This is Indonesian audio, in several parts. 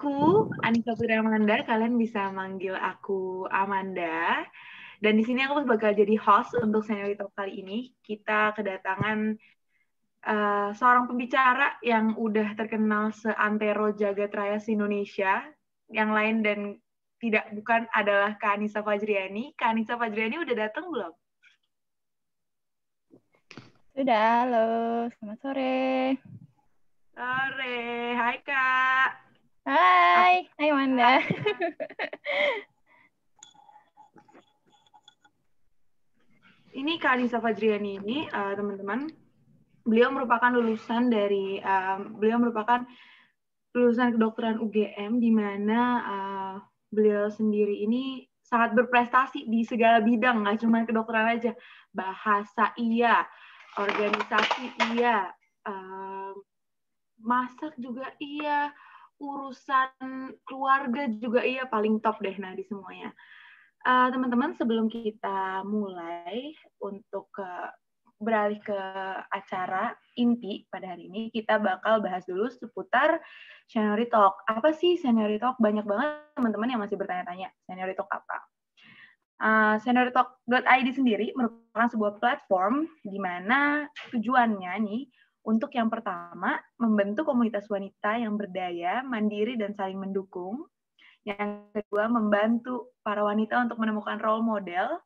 Aku Anissa Putri Amanda, kalian bisa manggil aku Amanda. Dan di sini aku bakal jadi host untuk Senior Talk kali ini. Kita kedatangan uh, seorang pembicara yang udah terkenal seantero jagat raya Indonesia. Yang lain dan tidak bukan adalah Kak Anissa Fajriani. Kak Anissa Fajriani udah datang belum? Sudah, halo. Selamat sore. Sore. Hai, Kak. Hai, hai Wanda. Ini Kak Anissa Fajriani ini, uh, teman-teman, beliau merupakan lulusan dari, uh, beliau merupakan lulusan kedokteran UGM, di mana uh, beliau sendiri ini sangat berprestasi di segala bidang, nggak cuma kedokteran aja. Bahasa iya, organisasi iya, uh, masak juga iya, urusan keluarga juga iya paling top deh nah di semuanya. Eh, teman-teman uh, sebelum kita mulai untuk ke, beralih ke acara inti pada hari ini, kita bakal bahas dulu seputar seniority talk. Apa sih seniority talk? Banyak banget teman-teman yang masih bertanya-tanya, seniority talk apa? Uh, eh, seniortalk.id sendiri merupakan sebuah platform di mana tujuannya nih untuk yang pertama, membentuk komunitas wanita yang berdaya, mandiri, dan saling mendukung. Yang kedua, membantu para wanita untuk menemukan role model.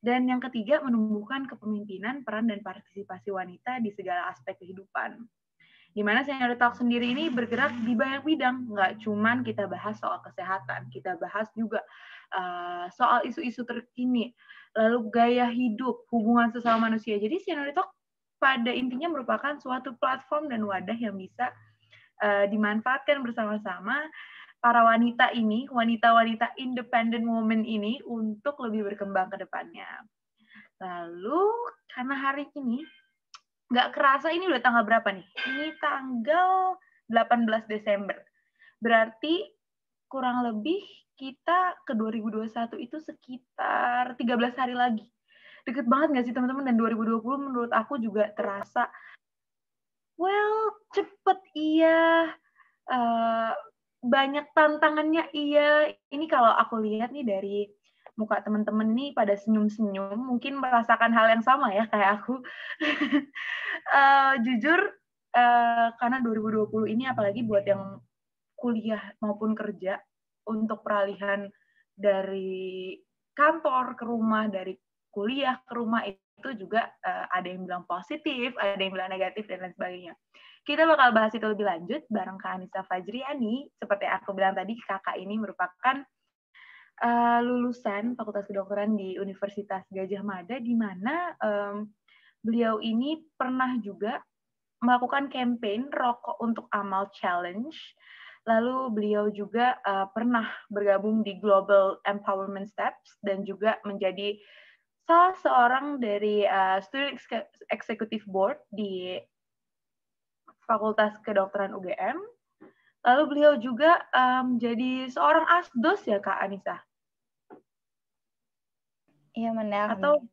Dan yang ketiga, menumbuhkan kepemimpinan, peran, dan partisipasi wanita di segala aspek kehidupan. Dimana Senior Talk sendiri ini bergerak di banyak bidang, nggak cuma kita bahas soal kesehatan, kita bahas juga uh, soal isu-isu terkini, lalu gaya hidup, hubungan sesama manusia. Jadi Senior Talk pada intinya merupakan suatu platform dan wadah yang bisa uh, dimanfaatkan bersama-sama para wanita ini, wanita-wanita independent woman ini untuk lebih berkembang ke depannya. Lalu karena hari ini nggak kerasa ini udah tanggal berapa nih? Ini tanggal 18 Desember. Berarti kurang lebih kita ke 2021 itu sekitar 13 hari lagi deket banget gak sih teman-teman dan 2020 menurut aku juga terasa well cepet iya uh, banyak tantangannya iya ini kalau aku lihat nih dari muka teman-teman nih pada senyum-senyum mungkin merasakan hal yang sama ya kayak aku uh, jujur uh, karena 2020 ini apalagi buat yang kuliah maupun kerja untuk peralihan dari kantor ke rumah dari kuliah ke rumah itu juga uh, ada yang bilang positif, ada yang bilang negatif dan lain sebagainya. Kita bakal bahas itu lebih lanjut bareng Kak Anissa Fajriani. Seperti aku bilang tadi, kakak ini merupakan uh, lulusan Fakultas Kedokteran di Universitas Gajah Mada, di mana um, beliau ini pernah juga melakukan campaign rokok untuk amal challenge. Lalu beliau juga uh, pernah bergabung di Global Empowerment Steps dan juga menjadi salah seorang dari uh, student executive board di Fakultas Kedokteran UGM. Lalu beliau juga um, seorang asdos ya Kak Anissa. Iya benar. Atau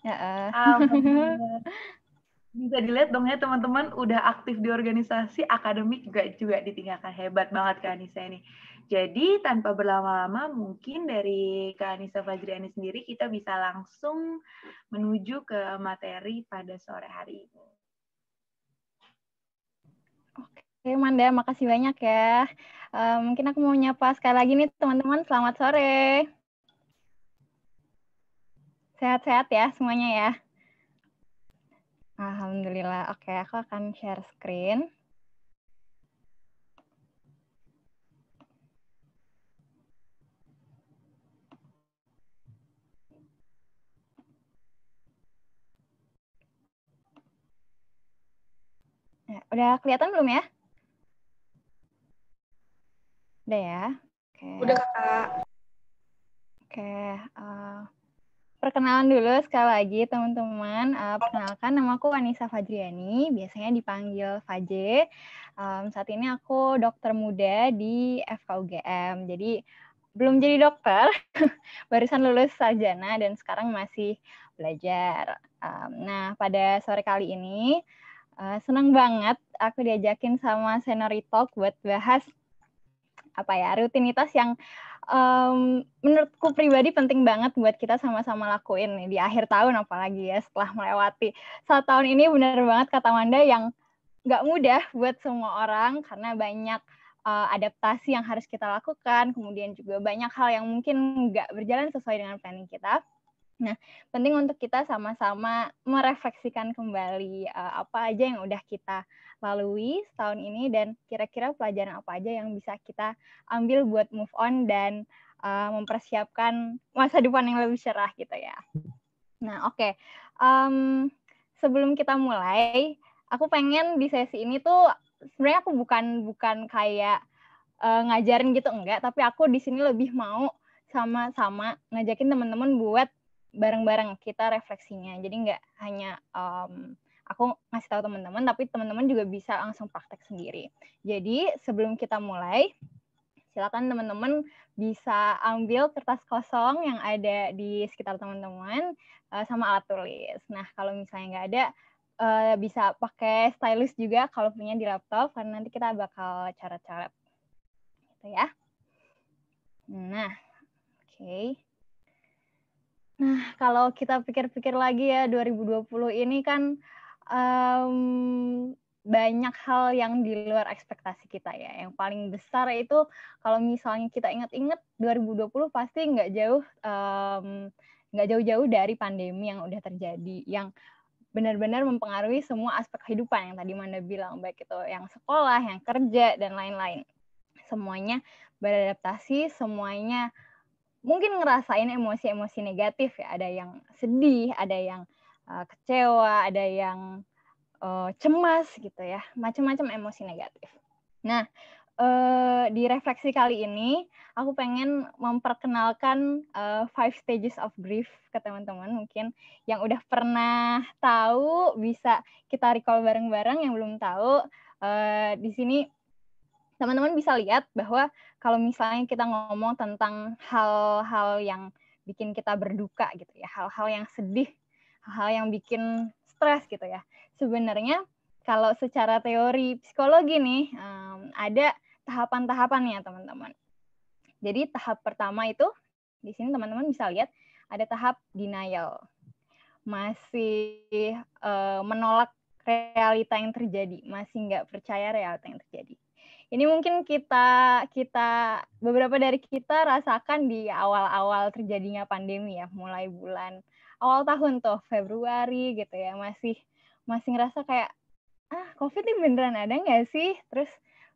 Ya, uh. um, bisa dilihat dong ya teman-teman udah aktif di organisasi akademik juga juga ditinggalkan hebat banget Kak Anissa ini. Jadi tanpa berlama-lama mungkin dari Kak Anissa Fajriani sendiri kita bisa langsung menuju ke materi pada sore hari ini. Oke, Manda, makasih banyak ya. Uh, mungkin aku mau nyapa sekali lagi nih teman-teman, selamat sore. Sehat-sehat ya semuanya ya. Alhamdulillah. Oke, aku akan share screen. Udah kelihatan belum ya? Udah ya? Okay. Udah kakak. Oke. Okay. Uh, eh, perkenalan dulu sekali lagi teman-teman. Uh, perkenalkan nama aku Anissa Fajriani, biasanya dipanggil Faje. Um, saat ini aku dokter muda di FKUGM. Jadi belum jadi dokter, barusan lulus sarjana dan sekarang masih belajar. Um, nah, pada sore kali ini Eh, senang banget aku diajakin sama Senori Talk buat bahas apa ya rutinitas yang um, menurutku pribadi penting banget buat kita sama-sama lakuin nih di akhir tahun apalagi ya setelah melewati satu tahun ini benar banget kata Manda yang nggak mudah buat semua orang karena banyak uh, adaptasi yang harus kita lakukan kemudian juga banyak hal yang mungkin nggak berjalan sesuai dengan planning kita Nah, penting untuk kita sama-sama merefleksikan kembali uh, apa aja yang udah kita lalui setahun ini dan kira-kira pelajaran apa aja yang bisa kita ambil buat move on dan uh, mempersiapkan masa depan yang lebih cerah gitu ya. Nah, oke. Okay. Um, sebelum kita mulai, aku pengen di sesi ini tuh sebenarnya aku bukan bukan kayak uh, ngajarin gitu enggak, tapi aku di sini lebih mau sama-sama ngajakin teman-teman buat bareng-bareng kita refleksinya. Jadi nggak hanya um, aku ngasih tahu teman-teman, tapi teman-teman juga bisa langsung praktek sendiri. Jadi sebelum kita mulai, silakan teman-teman bisa ambil kertas kosong yang ada di sekitar teman-teman uh, sama alat tulis. Nah kalau misalnya nggak ada, uh, bisa pakai stylus juga kalau punya di laptop, karena nanti kita bakal coret-coret. Gitu ya. Nah, oke. Nah, kalau kita pikir-pikir lagi ya 2020 ini kan um, banyak hal yang di luar ekspektasi kita ya. Yang paling besar itu kalau misalnya kita ingat-ingat 2020 pasti nggak jauh um, nggak jauh-jauh dari pandemi yang udah terjadi, yang benar-benar mempengaruhi semua aspek kehidupan yang tadi mana bilang, baik itu yang sekolah, yang kerja, dan lain-lain. Semuanya beradaptasi, semuanya mungkin ngerasain emosi-emosi negatif ya ada yang sedih ada yang uh, kecewa ada yang uh, cemas gitu ya macam-macam emosi negatif nah uh, di refleksi kali ini aku pengen memperkenalkan uh, five stages of grief ke teman-teman mungkin yang udah pernah tahu bisa kita recall bareng-bareng yang belum tahu uh, di sini teman-teman bisa lihat bahwa kalau misalnya kita ngomong tentang hal-hal yang bikin kita berduka gitu ya, hal-hal yang sedih, hal-hal yang bikin stres gitu ya. Sebenarnya kalau secara teori psikologi nih um, ada tahapan-tahapannya teman-teman. Jadi tahap pertama itu di sini teman-teman bisa lihat ada tahap denial. Masih uh, menolak realita yang terjadi, masih nggak percaya realita yang terjadi ini mungkin kita kita beberapa dari kita rasakan di awal-awal terjadinya pandemi ya, mulai bulan awal tahun tuh Februari gitu ya, masih masih ngerasa kayak ah COVID ini beneran ada nggak sih? Terus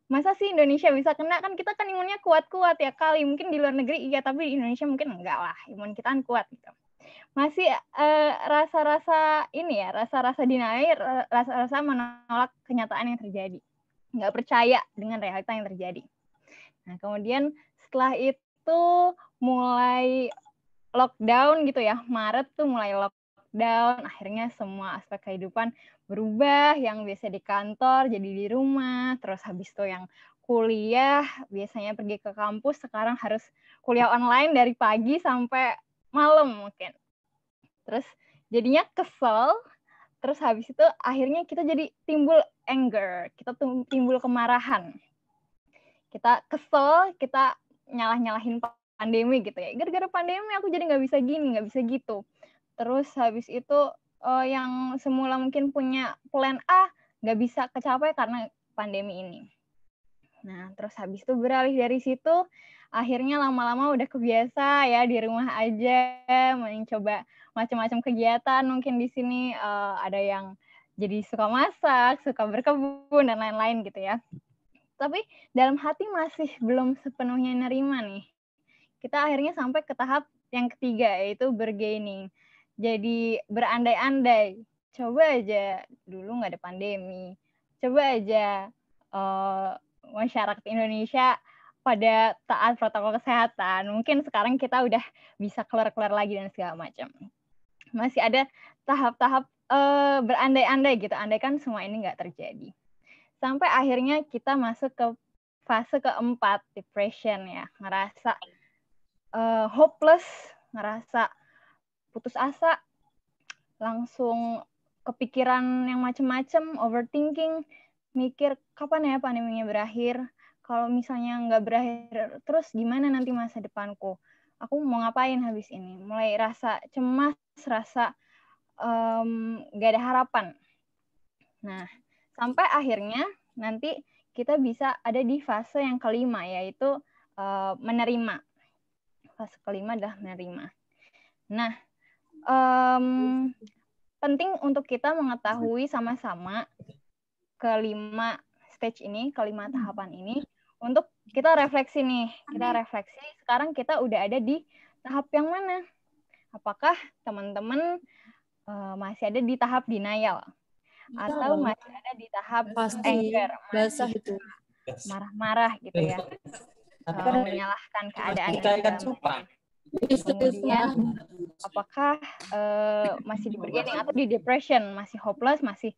masa sih Indonesia bisa kena kan kita kan imunnya kuat-kuat ya kali mungkin di luar negeri iya tapi di Indonesia mungkin enggak lah imun kita kan kuat gitu masih eh, rasa-rasa uh, ini ya rasa-rasa dinaik eh, rasa-rasa menolak kenyataan yang terjadi nggak percaya dengan realita yang terjadi. Nah, kemudian setelah itu mulai lockdown gitu ya, Maret tuh mulai lockdown, akhirnya semua aspek kehidupan berubah, yang biasa di kantor jadi di rumah, terus habis itu yang kuliah biasanya pergi ke kampus, sekarang harus kuliah online dari pagi sampai malam mungkin. Terus jadinya kesel terus habis itu akhirnya kita jadi timbul anger kita timbul kemarahan kita kesel kita nyalah nyalahin pandemi gitu ya gara-gara pandemi aku jadi nggak bisa gini nggak bisa gitu terus habis itu eh, yang semula mungkin punya plan A nggak bisa kecapai karena pandemi ini Nah, terus habis itu beralih dari situ, akhirnya lama-lama udah kebiasa ya di rumah aja mencoba macam-macam kegiatan. Mungkin di sini uh, ada yang jadi suka masak, suka berkebun dan lain-lain gitu ya. Tapi dalam hati masih belum sepenuhnya nerima nih. Kita akhirnya sampai ke tahap yang ketiga yaitu bergaining. Jadi berandai-andai. Coba aja dulu nggak ada pandemi. Coba aja uh, masyarakat Indonesia pada taat protokol kesehatan. Mungkin sekarang kita udah bisa keluar-keluar lagi dan segala macam. Masih ada tahap-tahap uh, berandai-andai gitu, andai kan semua ini nggak terjadi. Sampai akhirnya kita masuk ke fase keempat, depression ya. Ngerasa uh, hopeless, ngerasa putus asa, langsung kepikiran yang macem-macem, overthinking, mikir kapan ya pandeminya berakhir. Kalau misalnya nggak berakhir, terus gimana nanti masa depanku? Aku mau ngapain habis ini? Mulai rasa cemas, rasa um, mmm, gak ada harapan. Nah, sampai akhirnya nanti kita bisa ada di fase yang kelima, yaitu uh, menerima. Fase kelima adalah menerima. Nah, um, penting untuk kita mengetahui sama-sama kelima stage ini, kelima hmm. tahapan ini untuk kita refleksi nih. Kita hmm. refleksi sekarang kita udah ada di tahap yang mana? Apakah teman-teman uh, masih ada di tahap denial atau masih ada di tahap Pasti anger, basah itu. Marah-marah gitu ya. Tapi eh, menyalahkan keadaan. kita Kemudian apakah uh, masih di bergening atau di depression, masih hopeless, masih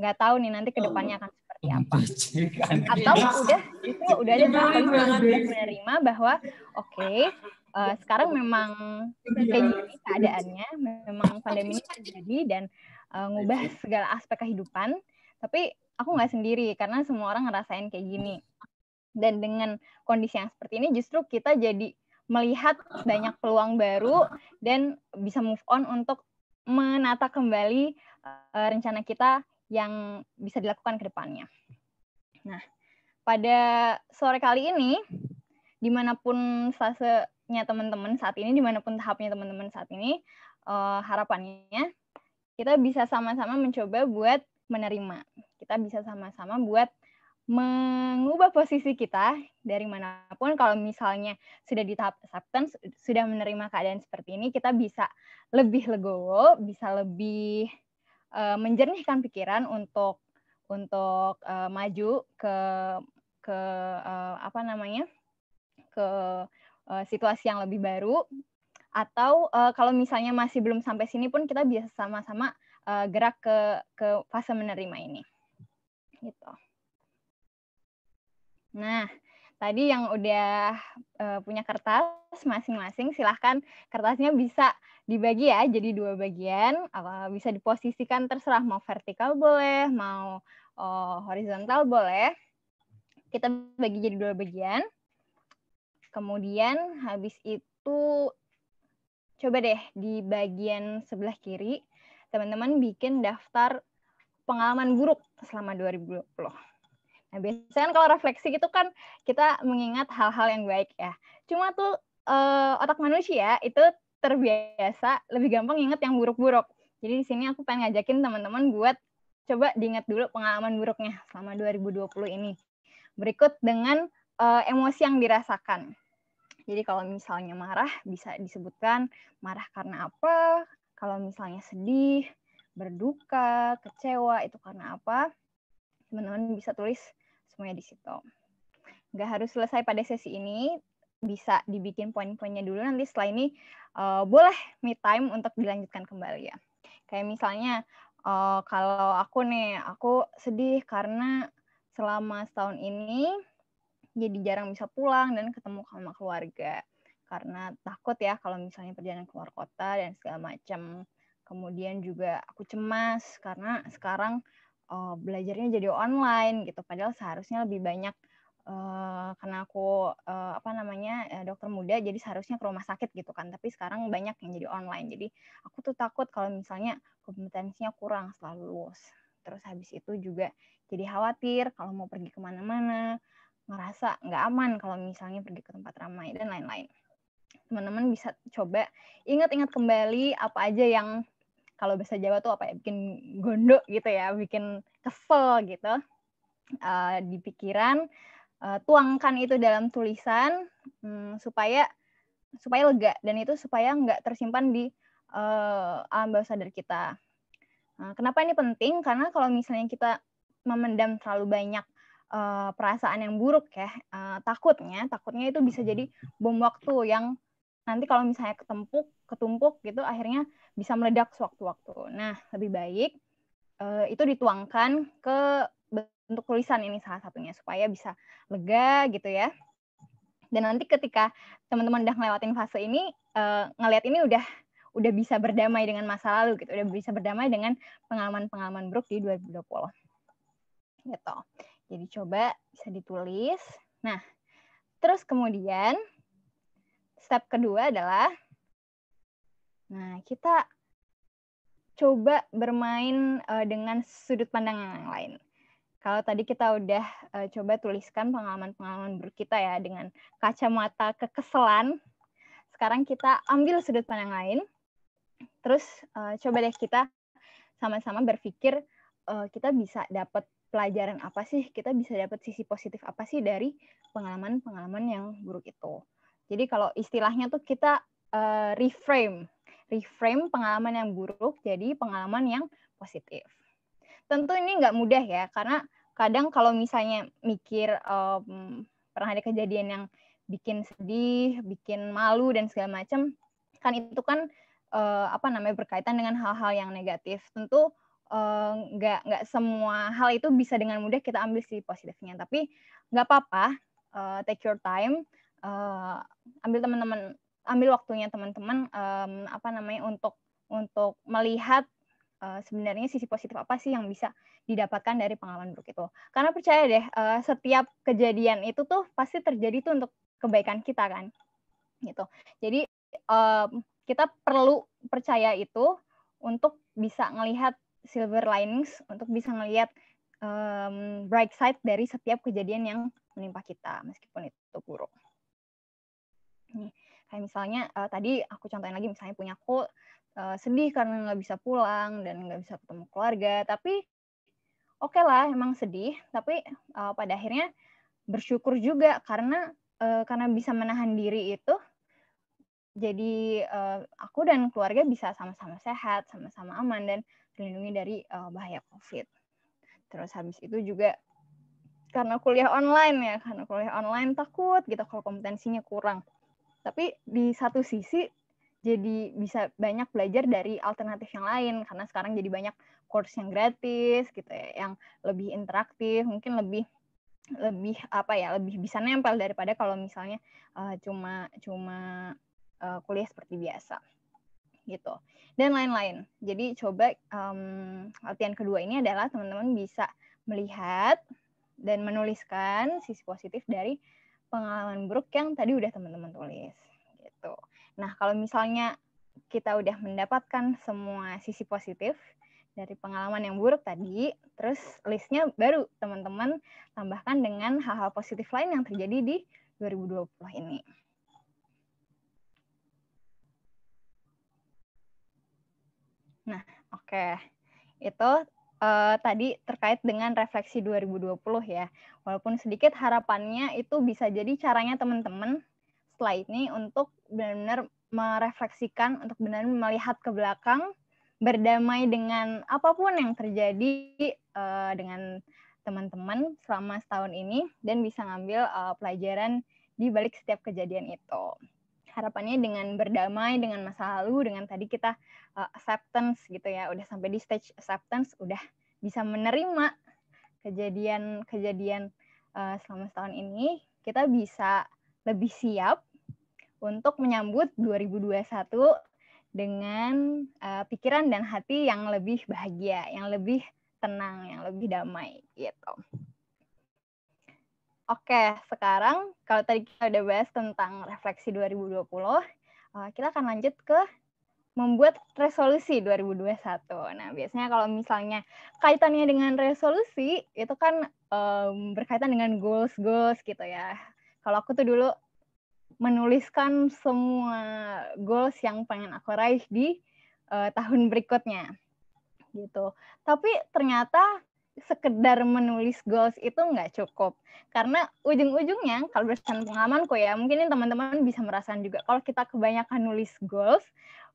nggak tahu nih nanti kedepannya oh. akan seperti oh, apa. Atau udah itu udah ada tahap menerima bahwa oke okay, uh, eh, sekarang memang kayak gini keadaannya, memang pandemi ini terjadi dan uh, ngubah segala aspek kehidupan. Tapi aku nggak sendiri karena semua orang ngerasain kayak gini. Dan dengan kondisi yang seperti ini justru kita jadi melihat banyak peluang baru dan bisa move on untuk menata kembali uh, rencana kita yang bisa dilakukan ke depannya. Nah, pada sore kali ini, dimanapun fasenya teman-teman saat ini, dimanapun tahapnya teman-teman saat ini, uh, harapannya kita bisa sama-sama mencoba buat menerima. Kita bisa sama-sama buat mengubah posisi kita dari manapun kalau misalnya sudah di tahap acceptance sudah menerima keadaan seperti ini kita bisa lebih legowo bisa lebih uh, menjernihkan pikiran untuk untuk uh, maju ke ke uh, apa namanya ke uh, situasi yang lebih baru atau uh, kalau misalnya masih belum sampai sini pun kita bisa sama-sama uh, gerak ke ke fase menerima ini gitu. Nah, tadi yang udah uh, punya kertas masing-masing silahkan kertasnya bisa dibagi ya jadi dua bagian uh, bisa diposisikan terserah mau vertikal boleh mau uh, horizontal boleh kita bagi jadi dua bagian kemudian habis itu coba deh di bagian sebelah kiri teman-teman bikin daftar pengalaman buruk selama 2020 Nah, biasanya kan kalau refleksi gitu kan kita mengingat hal-hal yang baik ya. Cuma tuh uh, otak manusia itu terbiasa lebih gampang ingat yang buruk-buruk. Jadi di sini aku pengen ngajakin teman-teman buat coba diingat dulu pengalaman buruknya selama 2020 ini. Berikut dengan uh, emosi yang dirasakan. Jadi kalau misalnya marah bisa disebutkan marah karena apa, kalau misalnya sedih, berduka, kecewa itu karena apa. Teman-teman bisa tulis semuanya di situ. Nggak harus selesai pada sesi ini, bisa dibikin poin-poinnya dulu, nanti setelah ini uh, boleh me time untuk dilanjutkan kembali ya. Kayak misalnya uh, kalau aku nih, aku sedih karena selama setahun ini jadi jarang bisa pulang dan ketemu sama keluarga karena takut ya kalau misalnya perjalanan keluar kota dan segala macam. Kemudian juga aku cemas karena sekarang uh, belajarnya jadi online gitu padahal seharusnya lebih banyak uh, karena aku uh, apa namanya dokter muda jadi seharusnya ke rumah sakit gitu kan tapi sekarang banyak yang jadi online jadi aku tuh takut kalau misalnya kompetensinya kurang selalu lulus terus habis itu juga jadi khawatir kalau mau pergi kemana-mana ngerasa nggak aman kalau misalnya pergi ke tempat ramai dan lain-lain teman-teman bisa coba ingat-ingat kembali apa aja yang kalau bahasa Jawa tuh apa ya bikin gondok gitu ya bikin kesel gitu uh, di pikiran uh, tuangkan itu dalam tulisan um, supaya supaya lega dan itu supaya nggak tersimpan di uh, alam bawah sadar kita. uh, kenapa ini penting? Karena kalau misalnya kita memendam terlalu banyak uh, perasaan yang buruk ya, uh, takutnya, takutnya itu bisa hmm. jadi bom waktu yang nanti kalau misalnya ketempuk ketumpuk gitu akhirnya bisa meledak sewaktu-waktu. Nah, lebih baik uh, itu dituangkan ke bentuk tulisan ini salah satunya supaya bisa lega gitu ya. Dan nanti ketika teman-teman udah ngelewatin fase ini uh, ngelihat ini udah udah bisa berdamai dengan masa lalu gitu, udah bisa berdamai dengan pengalaman-pengalaman buruk di 2020. Gitu. Jadi coba bisa ditulis. Nah, terus kemudian step kedua adalah Nah, kita coba bermain uh, dengan sudut pandang yang lain. Kalau tadi kita udah uh, coba tuliskan pengalaman-pengalaman buruk kita ya dengan kacamata kekeselan, sekarang kita ambil sudut pandang lain. Terus uh, coba deh kita sama-sama berpikir uh, kita bisa dapat pelajaran apa sih? Kita bisa dapat sisi positif apa sih dari pengalaman-pengalaman yang buruk itu? Jadi kalau istilahnya tuh kita uh, reframe reframe pengalaman yang buruk jadi pengalaman yang positif. Tentu ini nggak mudah ya, karena kadang kalau misalnya mikir um, pernah ada kejadian yang bikin sedih, bikin malu dan segala macam, kan itu kan uh, apa namanya berkaitan dengan hal-hal yang negatif. Tentu eh, nggak uh, nggak semua hal itu bisa dengan mudah kita ambil sisi positifnya, tapi nggak apa-apa, uh, take your time, uh, ambil teman-teman ambil waktunya teman-teman um, apa namanya untuk untuk melihat uh, sebenarnya sisi positif apa sih yang bisa didapatkan dari pengalaman buruk itu. Karena percaya deh uh, setiap kejadian itu tuh pasti terjadi tuh untuk kebaikan kita kan. Gitu. Jadi um, kita perlu percaya itu untuk bisa melihat silver linings, untuk bisa melihat um, bright side dari setiap kejadian yang menimpa kita meskipun itu buruk. Kayak misalnya uh, tadi aku contohin lagi misalnya punya aku uh, eh, sedih karena nggak bisa pulang dan nggak bisa ketemu keluarga, tapi oke okay lah emang sedih, tapi uh, pada akhirnya bersyukur juga karena uh, karena bisa menahan diri itu jadi uh, aku dan keluarga bisa sama-sama sehat, sama-sama aman dan terlindungi dari uh, bahaya COVID. Terus habis itu juga karena kuliah online ya, karena kuliah online takut gitu kalau kompetensinya kurang tapi di satu sisi jadi bisa banyak belajar dari alternatif yang lain karena sekarang jadi banyak course yang gratis gitu ya yang lebih interaktif mungkin lebih lebih apa ya lebih bisa nempel daripada kalau misalnya uh, cuma cuma uh, kuliah seperti biasa gitu dan lain-lain jadi coba um, latihan kedua ini adalah teman-teman bisa melihat dan menuliskan sisi positif dari pengalaman buruk yang tadi udah teman-teman tulis gitu. Nah, kalau misalnya kita udah mendapatkan semua sisi positif dari pengalaman yang buruk tadi, terus listnya baru teman-teman tambahkan dengan hal-hal positif lain yang terjadi di 2020 ini. Nah, oke. Okay. Itu uh, tadi terkait dengan refleksi 2020 ya. Walaupun sedikit harapannya itu bisa jadi caranya teman-teman setelah ini untuk benar-benar merefleksikan, untuk benar benar melihat ke belakang, berdamai dengan apapun yang terjadi uh, dengan teman-teman selama setahun ini dan bisa ngambil uh, pelajaran di balik setiap kejadian itu harapannya dengan berdamai dengan masa lalu dengan tadi kita uh, acceptance gitu ya udah sampai di stage acceptance udah bisa menerima kejadian-kejadian uh, eh, selama setahun ini kita bisa lebih siap untuk menyambut 2021 dengan uh, pikiran dan hati yang lebih bahagia, yang lebih tenang, yang lebih damai gitu. Oke, sekarang kalau tadi kita udah bahas tentang refleksi 2020, eh, kita akan lanjut ke membuat resolusi 2021. Nah, biasanya kalau misalnya kaitannya dengan resolusi, itu kan um, berkaitan dengan goals-goals gitu ya. Kalau aku tuh dulu menuliskan semua goals yang pengen aku raih di uh, tahun berikutnya gitu. Tapi ternyata sekedar menulis goals itu nggak cukup karena ujung-ujungnya kalau berdasarkan kok ya mungkin teman-teman bisa merasakan juga kalau kita kebanyakan nulis goals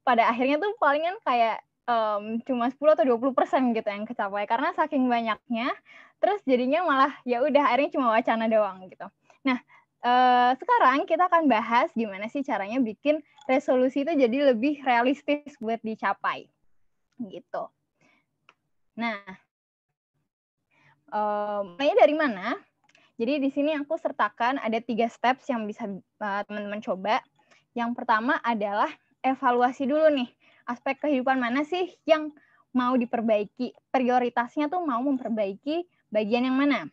pada akhirnya tuh palingan kayak um, cuma 10 atau 20 persen gitu yang kecapai karena saking banyaknya terus jadinya malah ya udah akhirnya cuma wacana doang gitu nah Uh, sekarang kita akan bahas gimana sih caranya bikin resolusi itu jadi lebih realistis buat dicapai gitu. Nah, mulainya um, dari mana? Jadi di sini aku sertakan ada tiga steps yang bisa eh, teman-teman uh, coba. Yang pertama adalah evaluasi dulu nih, aspek kehidupan mana sih yang mau diperbaiki, prioritasnya tuh mau memperbaiki bagian yang mana.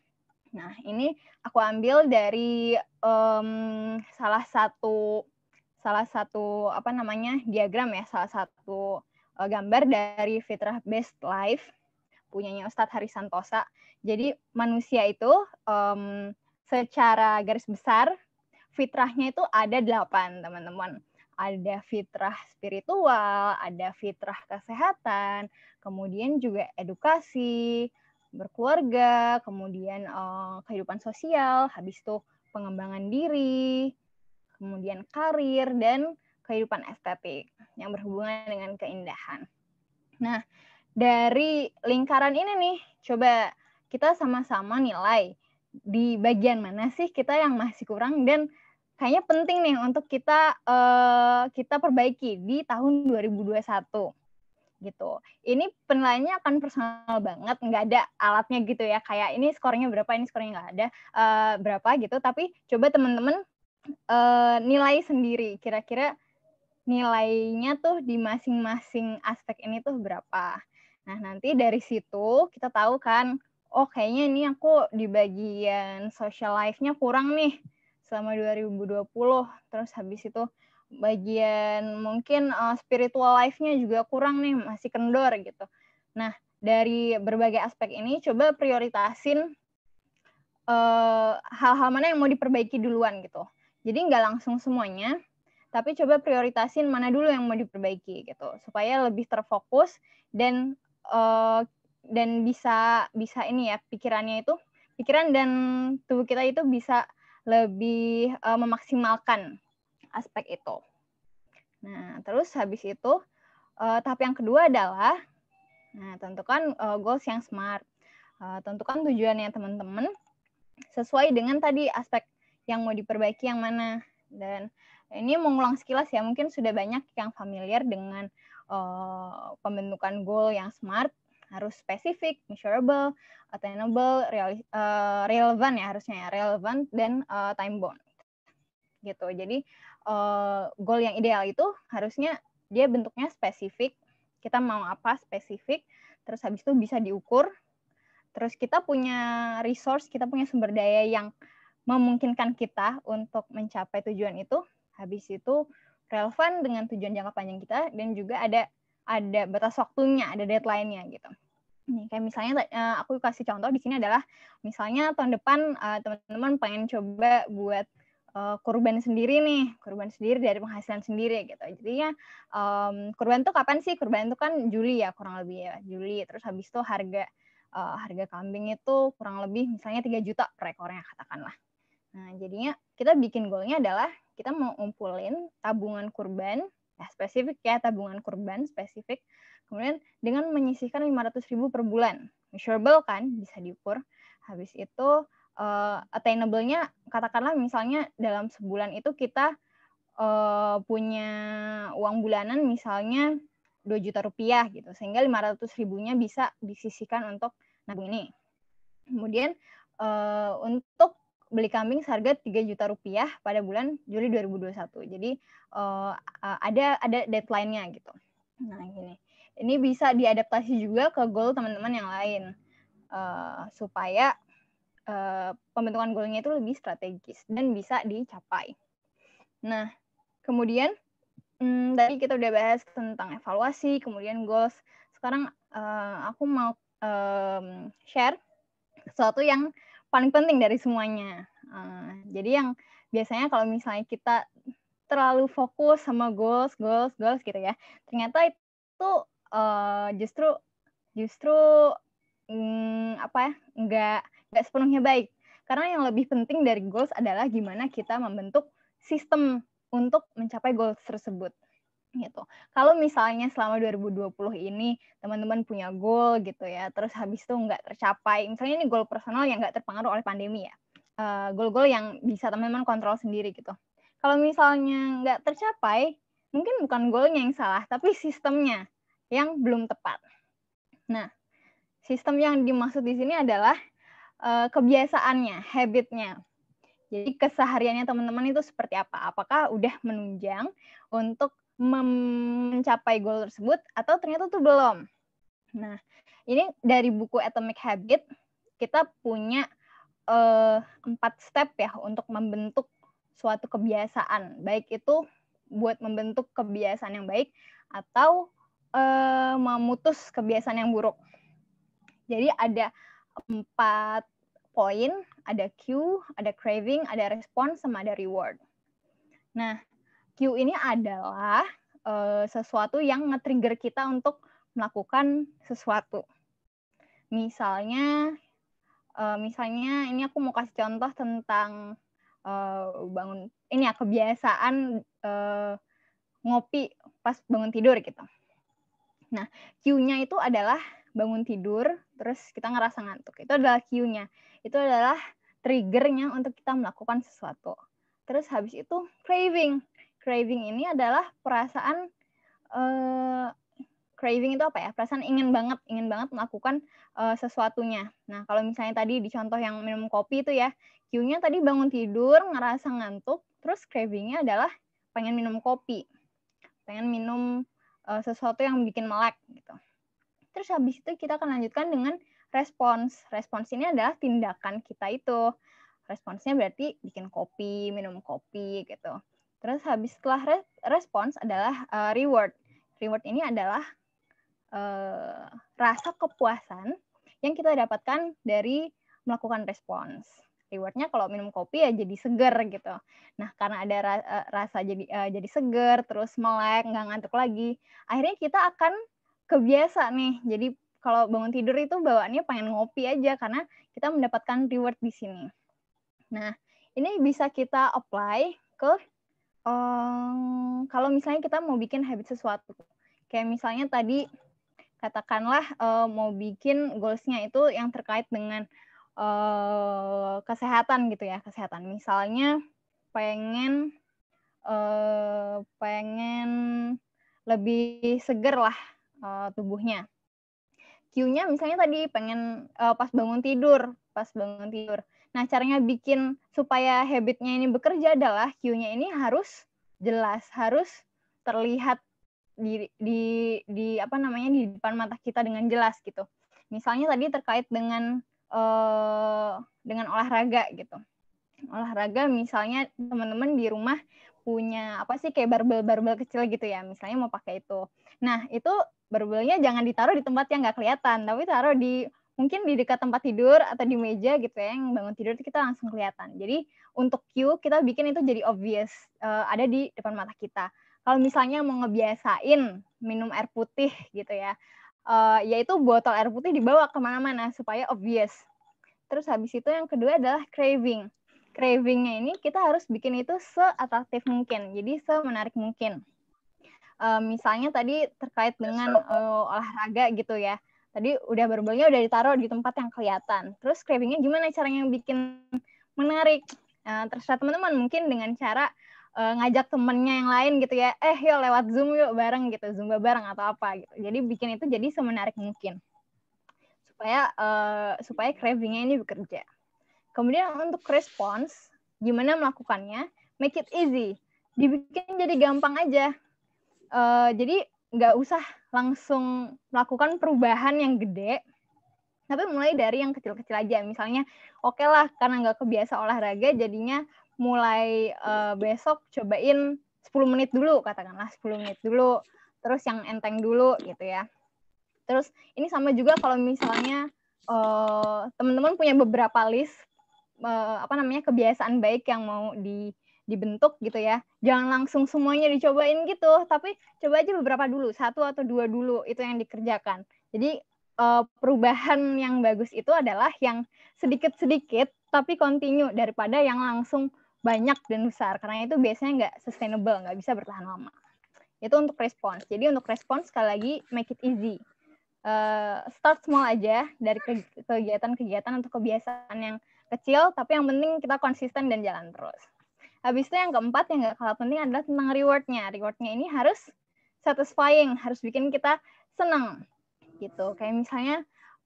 Nah ini aku ambil dari um, salah satu salah satu apa namanya diagram ya, salah satu uh, gambar dari Fitrah Best Life punyanya Ustadz Hari Santosa. Jadi manusia itu um, secara garis besar fitrahnya itu ada delapan teman-teman. Ada fitrah spiritual, ada fitrah kesehatan, kemudian juga edukasi, berkeluarga, kemudian uh, kehidupan sosial, habis itu pengembangan diri, kemudian karir, dan kehidupan estetik yang berhubungan dengan keindahan. Nah, dari lingkaran ini nih, coba kita sama-sama nilai di bagian mana sih kita yang masih kurang dan kayaknya penting nih untuk kita uh, kita perbaiki di tahun 2021 gitu. Ini penilaiannya akan personal banget, nggak ada alatnya gitu ya. Kayak ini skornya berapa, ini skornya nggak ada uh, berapa gitu. Tapi coba teman-teman uh, nilai sendiri. Kira-kira nilainya tuh di masing-masing aspek ini tuh berapa. Nah nanti dari situ kita tahu kan oh kayaknya ini aku di bagian social life-nya kurang nih selama 2020. Terus habis itu bagian mungkin uh, spiritual life-nya juga kurang nih, masih kendor gitu. Nah, dari berbagai aspek ini coba prioritasin hal eh, hal-hal mana yang mau diperbaiki duluan gitu. Jadi nggak langsung semuanya, tapi coba prioritasin mana dulu yang mau diperbaiki gitu supaya lebih terfokus dan uh, dan bisa bisa ini ya pikirannya itu pikiran dan tubuh kita itu bisa lebih uh, memaksimalkan aspek itu. Nah, terus habis itu uh, tahap yang kedua adalah nah tentukan uh, goals yang smart. Uh, tentukan tujuannya teman-teman sesuai dengan tadi aspek yang mau diperbaiki yang mana. Dan ini mengulang sekilas ya, mungkin sudah banyak yang familiar dengan uh, pembentukan goal yang smart harus spesifik, measurable, attainable, real, uh, eh, relevant ya harusnya ya, relevant dan uh, time bound gitu. Jadi uh, goal yang ideal itu harusnya dia bentuknya spesifik. Kita mau apa spesifik, terus habis itu bisa diukur. Terus kita punya resource, kita punya sumber daya yang memungkinkan kita untuk mencapai tujuan itu. Habis itu relevan dengan tujuan jangka panjang kita dan juga ada ada batas waktunya, ada deadline-nya gitu. Nih, kayak misalnya eh, aku kasih contoh di sini adalah misalnya tahun depan eh, teman-teman pengen coba buat eh, kurban sendiri nih, kurban sendiri dari penghasilan sendiri gitu. Jadinya um, kurban tuh kapan sih? Kurban itu kan Juli ya kurang lebih ya, Juli. Terus habis itu harga uh, harga kambing itu kurang lebih misalnya 3 juta per ekornya katakanlah. Nah, jadinya kita bikin goalnya adalah kita mau ngumpulin tabungan kurban ya spesifik ya tabungan kurban spesifik kemudian dengan menyisihkan 500 ribu per bulan measurable kan bisa diukur habis itu uh, attainable-nya katakanlah misalnya dalam sebulan itu kita uh, punya uang bulanan misalnya 2 juta rupiah gitu sehingga 500 ribunya bisa disisihkan untuk nabung ini kemudian uh, untuk beli kambing seharga 3 juta rupiah pada bulan Juli 2021. Jadi uh, ada ada deadline-nya gitu. Nah gini, ini bisa diadaptasi juga ke goal teman-teman yang lain uh, supaya uh, pembentukan goalnya itu lebih strategis dan bisa dicapai. Nah kemudian hmm, tadi kita udah bahas tentang evaluasi, kemudian goals. Sekarang uh, aku mau um, share sesuatu yang paling penting dari semuanya. Uh, jadi yang biasanya kalau misalnya kita terlalu fokus sama goals, goals, goals gitu ya, ternyata itu uh, justru justru mm, apa ya nggak nggak sepenuhnya baik. Karena yang lebih penting dari goals adalah gimana kita membentuk sistem untuk mencapai goals tersebut gitu. Kalau misalnya selama 2020 ini teman-teman punya goal gitu ya, terus habis itu nggak tercapai, misalnya ini goal personal yang nggak terpengaruh oleh pandemi ya, goal eh, goal-goal yang bisa teman-teman kontrol sendiri gitu. Kalau misalnya nggak tercapai, mungkin bukan goalnya yang salah, tapi sistemnya yang belum tepat. Nah, sistem yang dimaksud di sini adalah uh, kebiasaannya, habitnya. Jadi kesehariannya teman-teman itu seperti apa? Apakah udah menunjang untuk mencapai goal tersebut atau ternyata tuh belum. Nah, ini dari buku Atomic Habit kita punya eh, empat uh, step ya untuk membentuk suatu kebiasaan, baik itu buat membentuk kebiasaan yang baik atau uh, memutus kebiasaan yang buruk. Jadi ada empat poin, ada cue, ada craving, ada respon, sama ada reward. Nah, Q ini adalah uh, sesuatu yang nge-trigger kita untuk melakukan sesuatu. Misalnya, uh, misalnya ini aku mau kasih contoh tentang uh, bangun ini ya kebiasaan uh, ngopi pas bangun tidur gitu. Nah, Q-nya itu adalah bangun tidur, terus kita ngerasa ngantuk. Itu adalah Q-nya. Itu adalah triggernya untuk kita melakukan sesuatu. Terus habis itu craving craving ini adalah perasaan uh, craving itu apa ya? Perasaan ingin banget, ingin banget melakukan uh, sesuatunya. Nah, kalau misalnya tadi di contoh yang minum kopi itu ya, Q-nya tadi bangun tidur, ngerasa ngantuk, terus cravingnya adalah pengen minum kopi, pengen minum uh, sesuatu yang bikin melek gitu. Terus habis itu kita akan lanjutkan dengan respons. Respons ini adalah tindakan kita itu. Responsnya berarti bikin kopi, minum kopi gitu. Terus habis setelah re respons adalah uh, reward. Reward ini adalah uh, rasa kepuasan yang kita dapatkan dari melakukan respons. Rewardnya kalau minum kopi ya jadi seger gitu. Nah karena ada ra eh, rasa jadi uh, jadi seger, terus melek, nggak ngantuk lagi, akhirnya kita akan kebiasa nih. Jadi kalau bangun tidur itu bawaannya pengen ngopi aja karena kita mendapatkan reward di sini. Nah ini bisa kita apply ke um, kalau misalnya kita mau bikin habit sesuatu, kayak misalnya tadi katakanlah uh, mau bikin goalsnya itu yang terkait dengan uh, kesehatan gitu ya, kesehatan. Misalnya pengen uh, pengen lebih seger lah uh, tubuhnya. Q-nya misalnya tadi pengen uh, pas bangun tidur, pas bangun tidur. Nah, caranya bikin supaya habitnya ini bekerja adalah cue-nya ini harus jelas, harus terlihat di, di di apa namanya di depan mata kita dengan jelas gitu. Misalnya tadi terkait dengan eh, dengan olahraga gitu. Olahraga misalnya teman-teman di rumah punya apa sih kayak barbel-barbel kecil gitu ya misalnya mau pakai itu nah itu barbelnya jangan ditaruh di tempat yang nggak kelihatan tapi taruh di mungkin di dekat tempat tidur atau di meja gitu ya yang bangun tidur itu kita langsung kelihatan. Jadi untuk cue kita bikin itu jadi obvious uh, ada di depan mata kita. Kalau misalnya mau ngebiasain minum air putih gitu ya, uh, eh, yaitu botol air putih dibawa kemana-mana supaya obvious. Terus habis itu yang kedua adalah craving. Cravingnya ini kita harus bikin itu seatraktif mungkin, jadi semenarik mungkin. Uh, misalnya tadi terkait dengan uh, olahraga gitu ya tadi udah barbelnya udah ditaruh di tempat yang kelihatan. Terus cravingnya gimana caranya bikin menarik? Nah, terserah teman-teman mungkin dengan cara uh, ngajak temennya yang lain gitu ya, eh yuk lewat zoom yuk bareng gitu, zumba bareng atau apa gitu. Jadi bikin itu jadi semenarik mungkin supaya uh, supaya cravingnya ini bekerja. Kemudian untuk respons, gimana melakukannya? Make it easy, dibikin jadi gampang aja. Uh, jadi nggak usah langsung melakukan perubahan yang gede tapi mulai dari yang kecil-kecil aja misalnya oke okay lah karena nggak kebiasa olahraga jadinya mulai uh, besok cobain 10 menit dulu katakanlah 10 menit dulu terus yang enteng dulu gitu ya terus ini sama juga kalau misalnya uh, teman-teman punya beberapa list uh, apa namanya kebiasaan baik yang mau di dibentuk gitu ya. Jangan langsung semuanya dicobain gitu, tapi coba aja beberapa dulu, satu atau dua dulu itu yang dikerjakan. Jadi eh, perubahan yang bagus itu adalah yang sedikit-sedikit tapi continue daripada yang langsung banyak dan besar karena itu biasanya nggak sustainable, nggak bisa bertahan lama. Itu untuk respons. Jadi untuk respons sekali lagi make it easy. Uh, start small aja dari kegiatan-kegiatan atau kebiasaan yang kecil, tapi yang penting kita konsisten dan jalan terus. Habis itu yang keempat yang gak kalah penting adalah tentang rewardnya. Rewardnya ini harus satisfying, harus bikin kita senang gitu. Kayak misalnya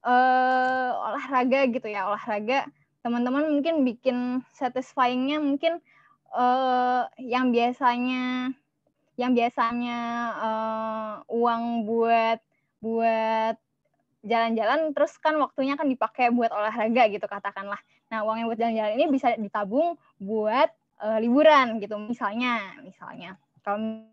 eh, olahraga gitu ya, olahraga teman-teman mungkin bikin satisfyingnya mungkin eh, yang biasanya yang biasanya eh, uang buat buat jalan-jalan terus kan waktunya kan dipakai buat olahraga gitu katakanlah. Nah, uang yang buat jalan-jalan ini bisa ditabung buat uh, liburan gitu misalnya misalnya kalau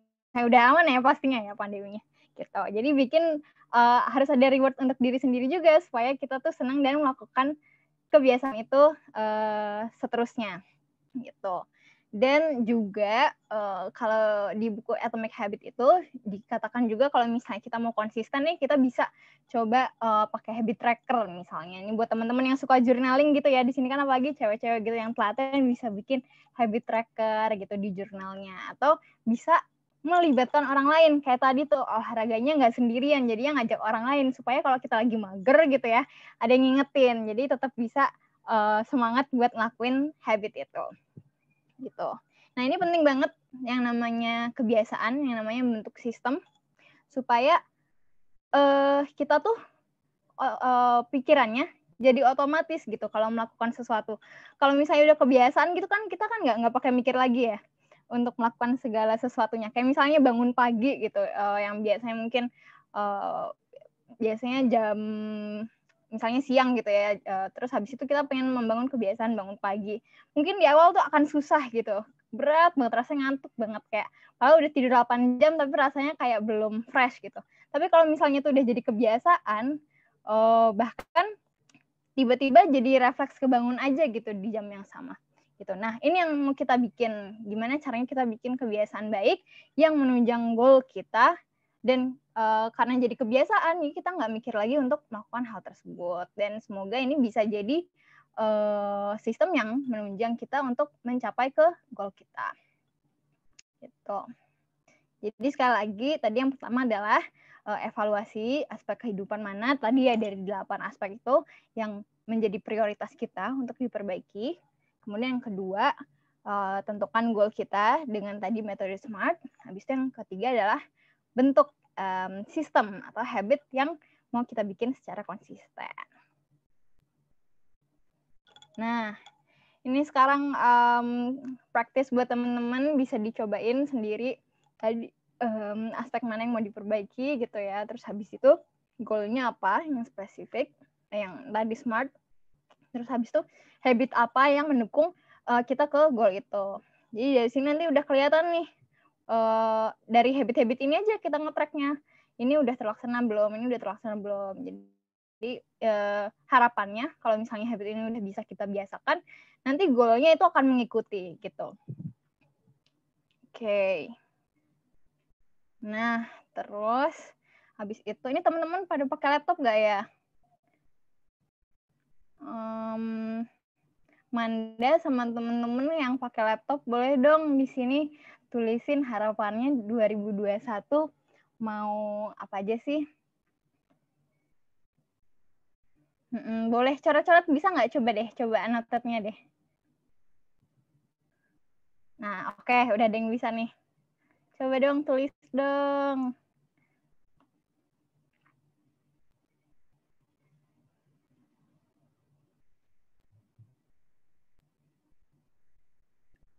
udah aman ya pastinya ya pandeminya gitu jadi bikin uh, harus ada reward untuk diri sendiri juga supaya kita tuh senang dan melakukan kebiasaan itu uh, seterusnya gitu dan juga uh, kalau di buku Atomic Habit itu dikatakan juga kalau misalnya kita mau konsisten nih kita bisa coba uh, pakai habit tracker misalnya. Ini buat teman-teman yang suka journaling gitu ya. Di sini kan apalagi cewek-cewek gitu yang telaten bisa bikin habit tracker gitu di jurnalnya atau bisa melibatkan orang lain kayak tadi tuh olahraganya nggak sendirian jadi yang ngajak orang lain supaya kalau kita lagi mager gitu ya ada yang ngingetin jadi tetap bisa uh, semangat buat ngelakuin habit itu gitu. Nah ini penting banget yang namanya kebiasaan, yang namanya bentuk sistem supaya uh, kita tuh uh, uh, pikirannya jadi otomatis gitu kalau melakukan sesuatu. Kalau misalnya udah kebiasaan gitu kan kita kan nggak nggak pakai mikir lagi ya untuk melakukan segala sesuatunya. Kayak misalnya bangun pagi gitu uh, yang biasanya mungkin uh, biasanya jam misalnya siang gitu ya eh, terus habis itu kita pengen membangun kebiasaan bangun pagi mungkin di awal tuh akan susah gitu berat banget rasanya ngantuk banget kayak kalau udah tidur 8 jam tapi rasanya kayak belum fresh gitu tapi kalau misalnya tuh udah jadi kebiasaan uh, bahkan tiba-tiba jadi refleks kebangun aja gitu di jam yang sama gitu nah ini yang mau kita bikin gimana caranya kita bikin kebiasaan baik yang menunjang goal kita dan uh, karena jadi kebiasaan kita nggak mikir lagi untuk melakukan hal tersebut dan semoga ini bisa jadi uh, sistem yang menunjang kita untuk mencapai ke goal kita gitu jadi sekali lagi tadi yang pertama adalah uh, evaluasi aspek kehidupan mana tadi ya dari delapan aspek itu yang menjadi prioritas kita untuk diperbaiki kemudian yang kedua uh, tentukan goal kita dengan tadi metode SMART habis itu yang ketiga adalah bentuk um, sistem atau habit yang mau kita bikin secara konsisten. Nah, ini sekarang um, praktis buat teman-teman bisa dicobain sendiri tadi um, aspek mana yang mau diperbaiki gitu ya. Terus habis itu goalnya apa yang spesifik, yang tadi smart. Terus habis itu habit apa yang mendukung uh, kita ke goal itu. Jadi dari sini nanti udah kelihatan nih Eh, dari habit-habit ini aja kita ngetracknya ini udah terlaksana belum ini udah terlaksana belum jadi uh, harapannya kalau misalnya habit ini udah bisa kita biasakan nanti goalnya itu akan mengikuti gitu oke okay. nah terus habis itu ini teman-teman pada pakai laptop nggak ya um, Manda sama temen-temen yang pakai laptop boleh dong di sini tulisin harapannya 2021 mau apa aja sih? Mm-mm, boleh coret-coret bisa nggak? Coba deh, coba anotetnya deh. Nah, oke, okay, udah ada yang bisa nih. Coba dong, tulis dong.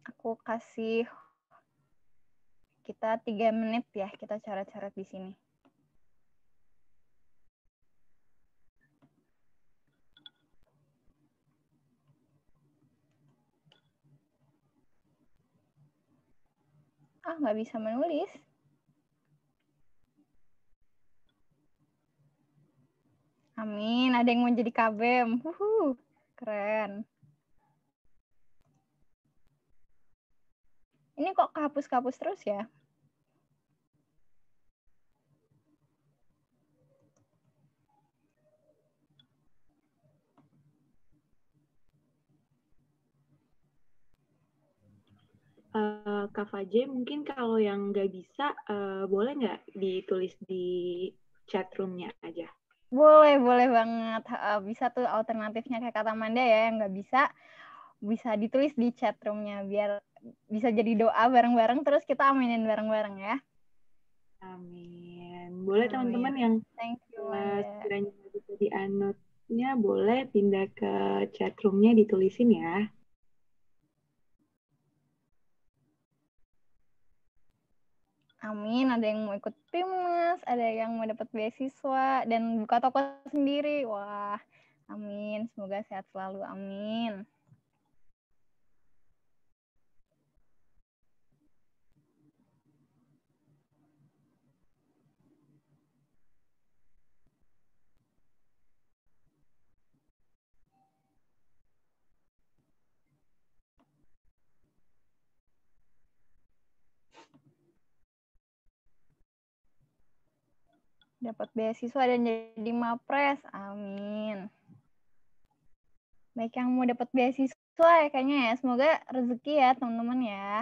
Aku kasih kita tiga menit ya kita coret-coret di sini. Ah, nggak bisa menulis. Amin, ada yang mau jadi KBM. E keren. Ini kok kapus-kapus terus ya? Uh, Kak Faje, mungkin kalau yang nggak bisa, uh, boleh nggak ditulis di chat roomnya aja? Boleh, boleh banget. Uh, bisa tuh alternatifnya kayak kata Manda ya, yang nggak bisa bisa ditulis di chat roomnya biar bisa jadi doa bareng-bareng terus kita aminin bareng-bareng ya. Amin. Boleh teman-teman yang Thank you, uh, mas sekiranya bisa dianotnya boleh pindah ke chat roomnya ditulisin ya. Amin, ada yang mau ikut timnas, ada yang mau dapat beasiswa dan buka toko sendiri. Wah, amin. Semoga sehat selalu. Amin. dapat beasiswa dan jadi mapres. Amin. Baik yang mau dapat beasiswa ya kayaknya ya. Semoga rezeki ya teman-teman ya.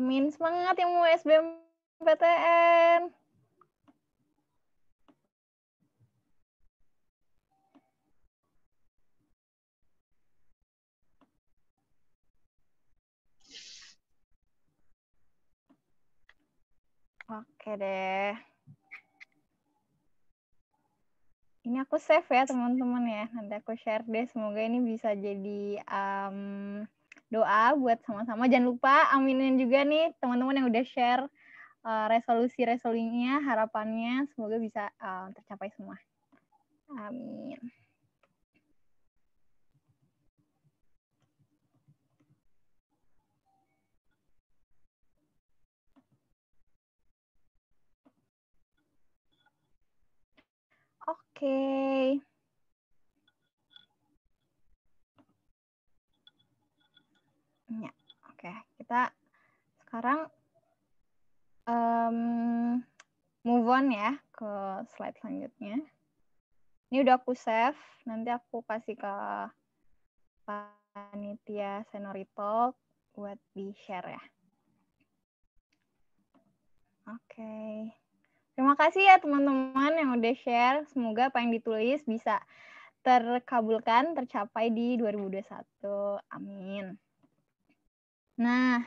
Amin. Semangat yang mau SBMPTN. Oke deh. Ini aku save ya teman-teman ya. Nanti aku share deh. Semoga ini bisa jadi um, doa buat sama-sama. Jangan lupa aminin juga nih teman-teman yang udah share uh, eh, resolusi-resolusinya, harapannya semoga bisa uh, tercapai semua. Amin. Oke. Okay. kita sekarang um, move on ya ke slide selanjutnya. Ini udah aku save, nanti aku kasih ke panitia senorito buat di-share ya. Oke. Okay. Terima kasih ya teman-teman yang udah share. Semoga apa yang ditulis bisa terkabulkan, tercapai di 2021. Amin. Nah,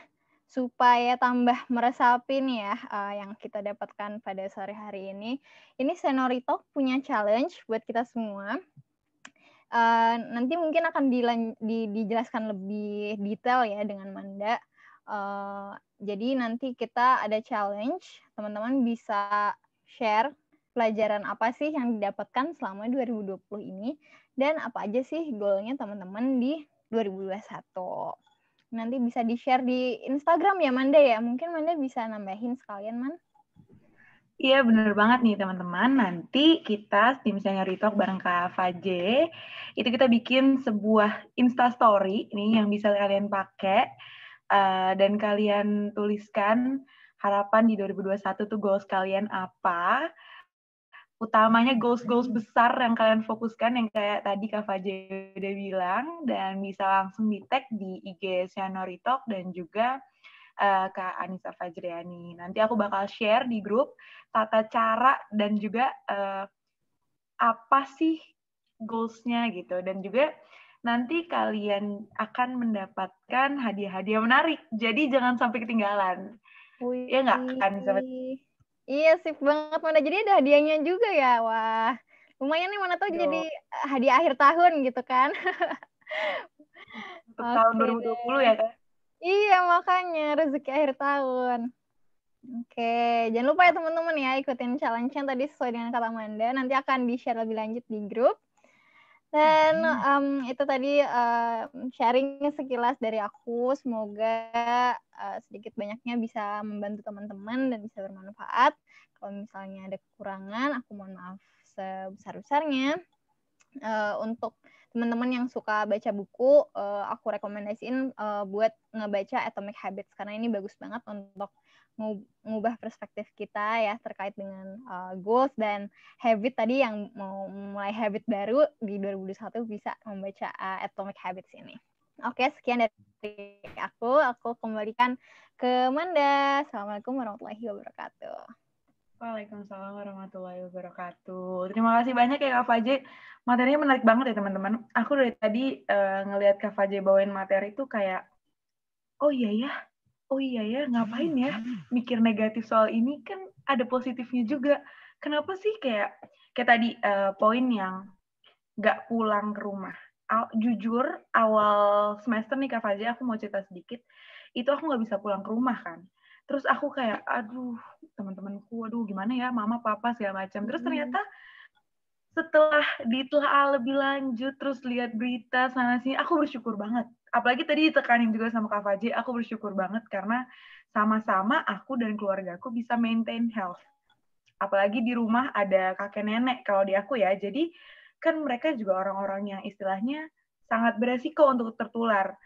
supaya tambah meresapi nih ya uh, yang kita dapatkan pada sore hari ini. Ini Senorito punya challenge buat kita semua. Uh, nanti mungkin akan dilan- di, dijelaskan lebih detail ya dengan Manda. Uh, jadi nanti kita ada challenge, teman-teman bisa share pelajaran apa sih yang didapatkan selama 2020 ini dan apa aja sih goalnya teman-teman di 2021 nanti bisa di-share di Instagram ya Manda ya. Mungkin Manda bisa nambahin sekalian Man. Iya bener banget nih teman-teman. Nanti kita tim misalnya Ritok bareng Kak Faje, itu kita bikin sebuah Insta Story ini yang bisa kalian pakai uh, dan kalian tuliskan harapan di 2021 tuh goals kalian apa utamanya goals-goals besar yang kalian fokuskan yang kayak tadi Kak Fajri udah bilang dan bisa langsung di tag di IG Sianori Talk dan juga uh, Kak Anissa Fajriani. Nanti aku bakal share di grup tata cara dan juga uh, apa sih goals-nya gitu dan juga nanti kalian akan mendapatkan hadiah-hadiah menarik. Jadi jangan sampai ketinggalan. Wih. Ya nggak, Kak Fajriani? Iya, sip banget mana Jadi ada hadiahnya juga ya. Wah, lumayan nih mana tuh iya. jadi eh, hadiah akhir tahun gitu kan. Untuk okay, tahun 2020 deh. ya kan? Iya, makanya rezeki akhir tahun. Oke, jangan lupa ya teman-teman ya ikutin challenge-nya tadi sesuai dengan kata Manda. Nanti akan di-share lebih lanjut di grup. Dan um, itu tadi uh, sharing sekilas dari aku. Semoga uh, sedikit banyaknya bisa membantu teman-teman dan bisa bermanfaat. Kalau misalnya ada kekurangan, aku mohon maaf sebesar-besarnya. Uh, untuk teman-teman yang suka baca buku, uh, aku rekomendasiin uh, buat ngebaca Atomic Habits karena ini bagus banget untuk mengubah perspektif kita ya terkait dengan uh, goals dan habit tadi yang mau mulai habit baru di 2021 bisa membaca uh, Atomic Habits ini. Oke, sekian dari aku. Aku kembalikan ke Manda. Assalamualaikum warahmatullahi wabarakatuh. Waalaikumsalam warahmatullahi wabarakatuh. Terima kasih banyak ya Kak Faje. Materinya menarik banget ya teman-teman. Aku dari tadi uh, ngelihat Kak Faje bawain materi itu kayak, oh iya ya, oh iya ya ngapain ya mikir negatif soal ini kan ada positifnya juga kenapa sih kayak kayak tadi uh, poin yang nggak pulang ke rumah Aw, jujur awal semester nih kak Fajri aku mau cerita sedikit itu aku nggak bisa pulang ke rumah kan terus aku kayak aduh teman-temanku aduh gimana ya mama papa segala macam terus ternyata setelah ditelaah lebih lanjut terus lihat berita sana sini aku bersyukur banget apalagi tadi ditekanin juga sama Kak Faji, aku bersyukur banget karena sama-sama aku dan keluargaku bisa maintain health. Apalagi di rumah ada kakek nenek kalau di aku ya. Jadi kan mereka juga orang-orang yang istilahnya sangat beresiko untuk tertular.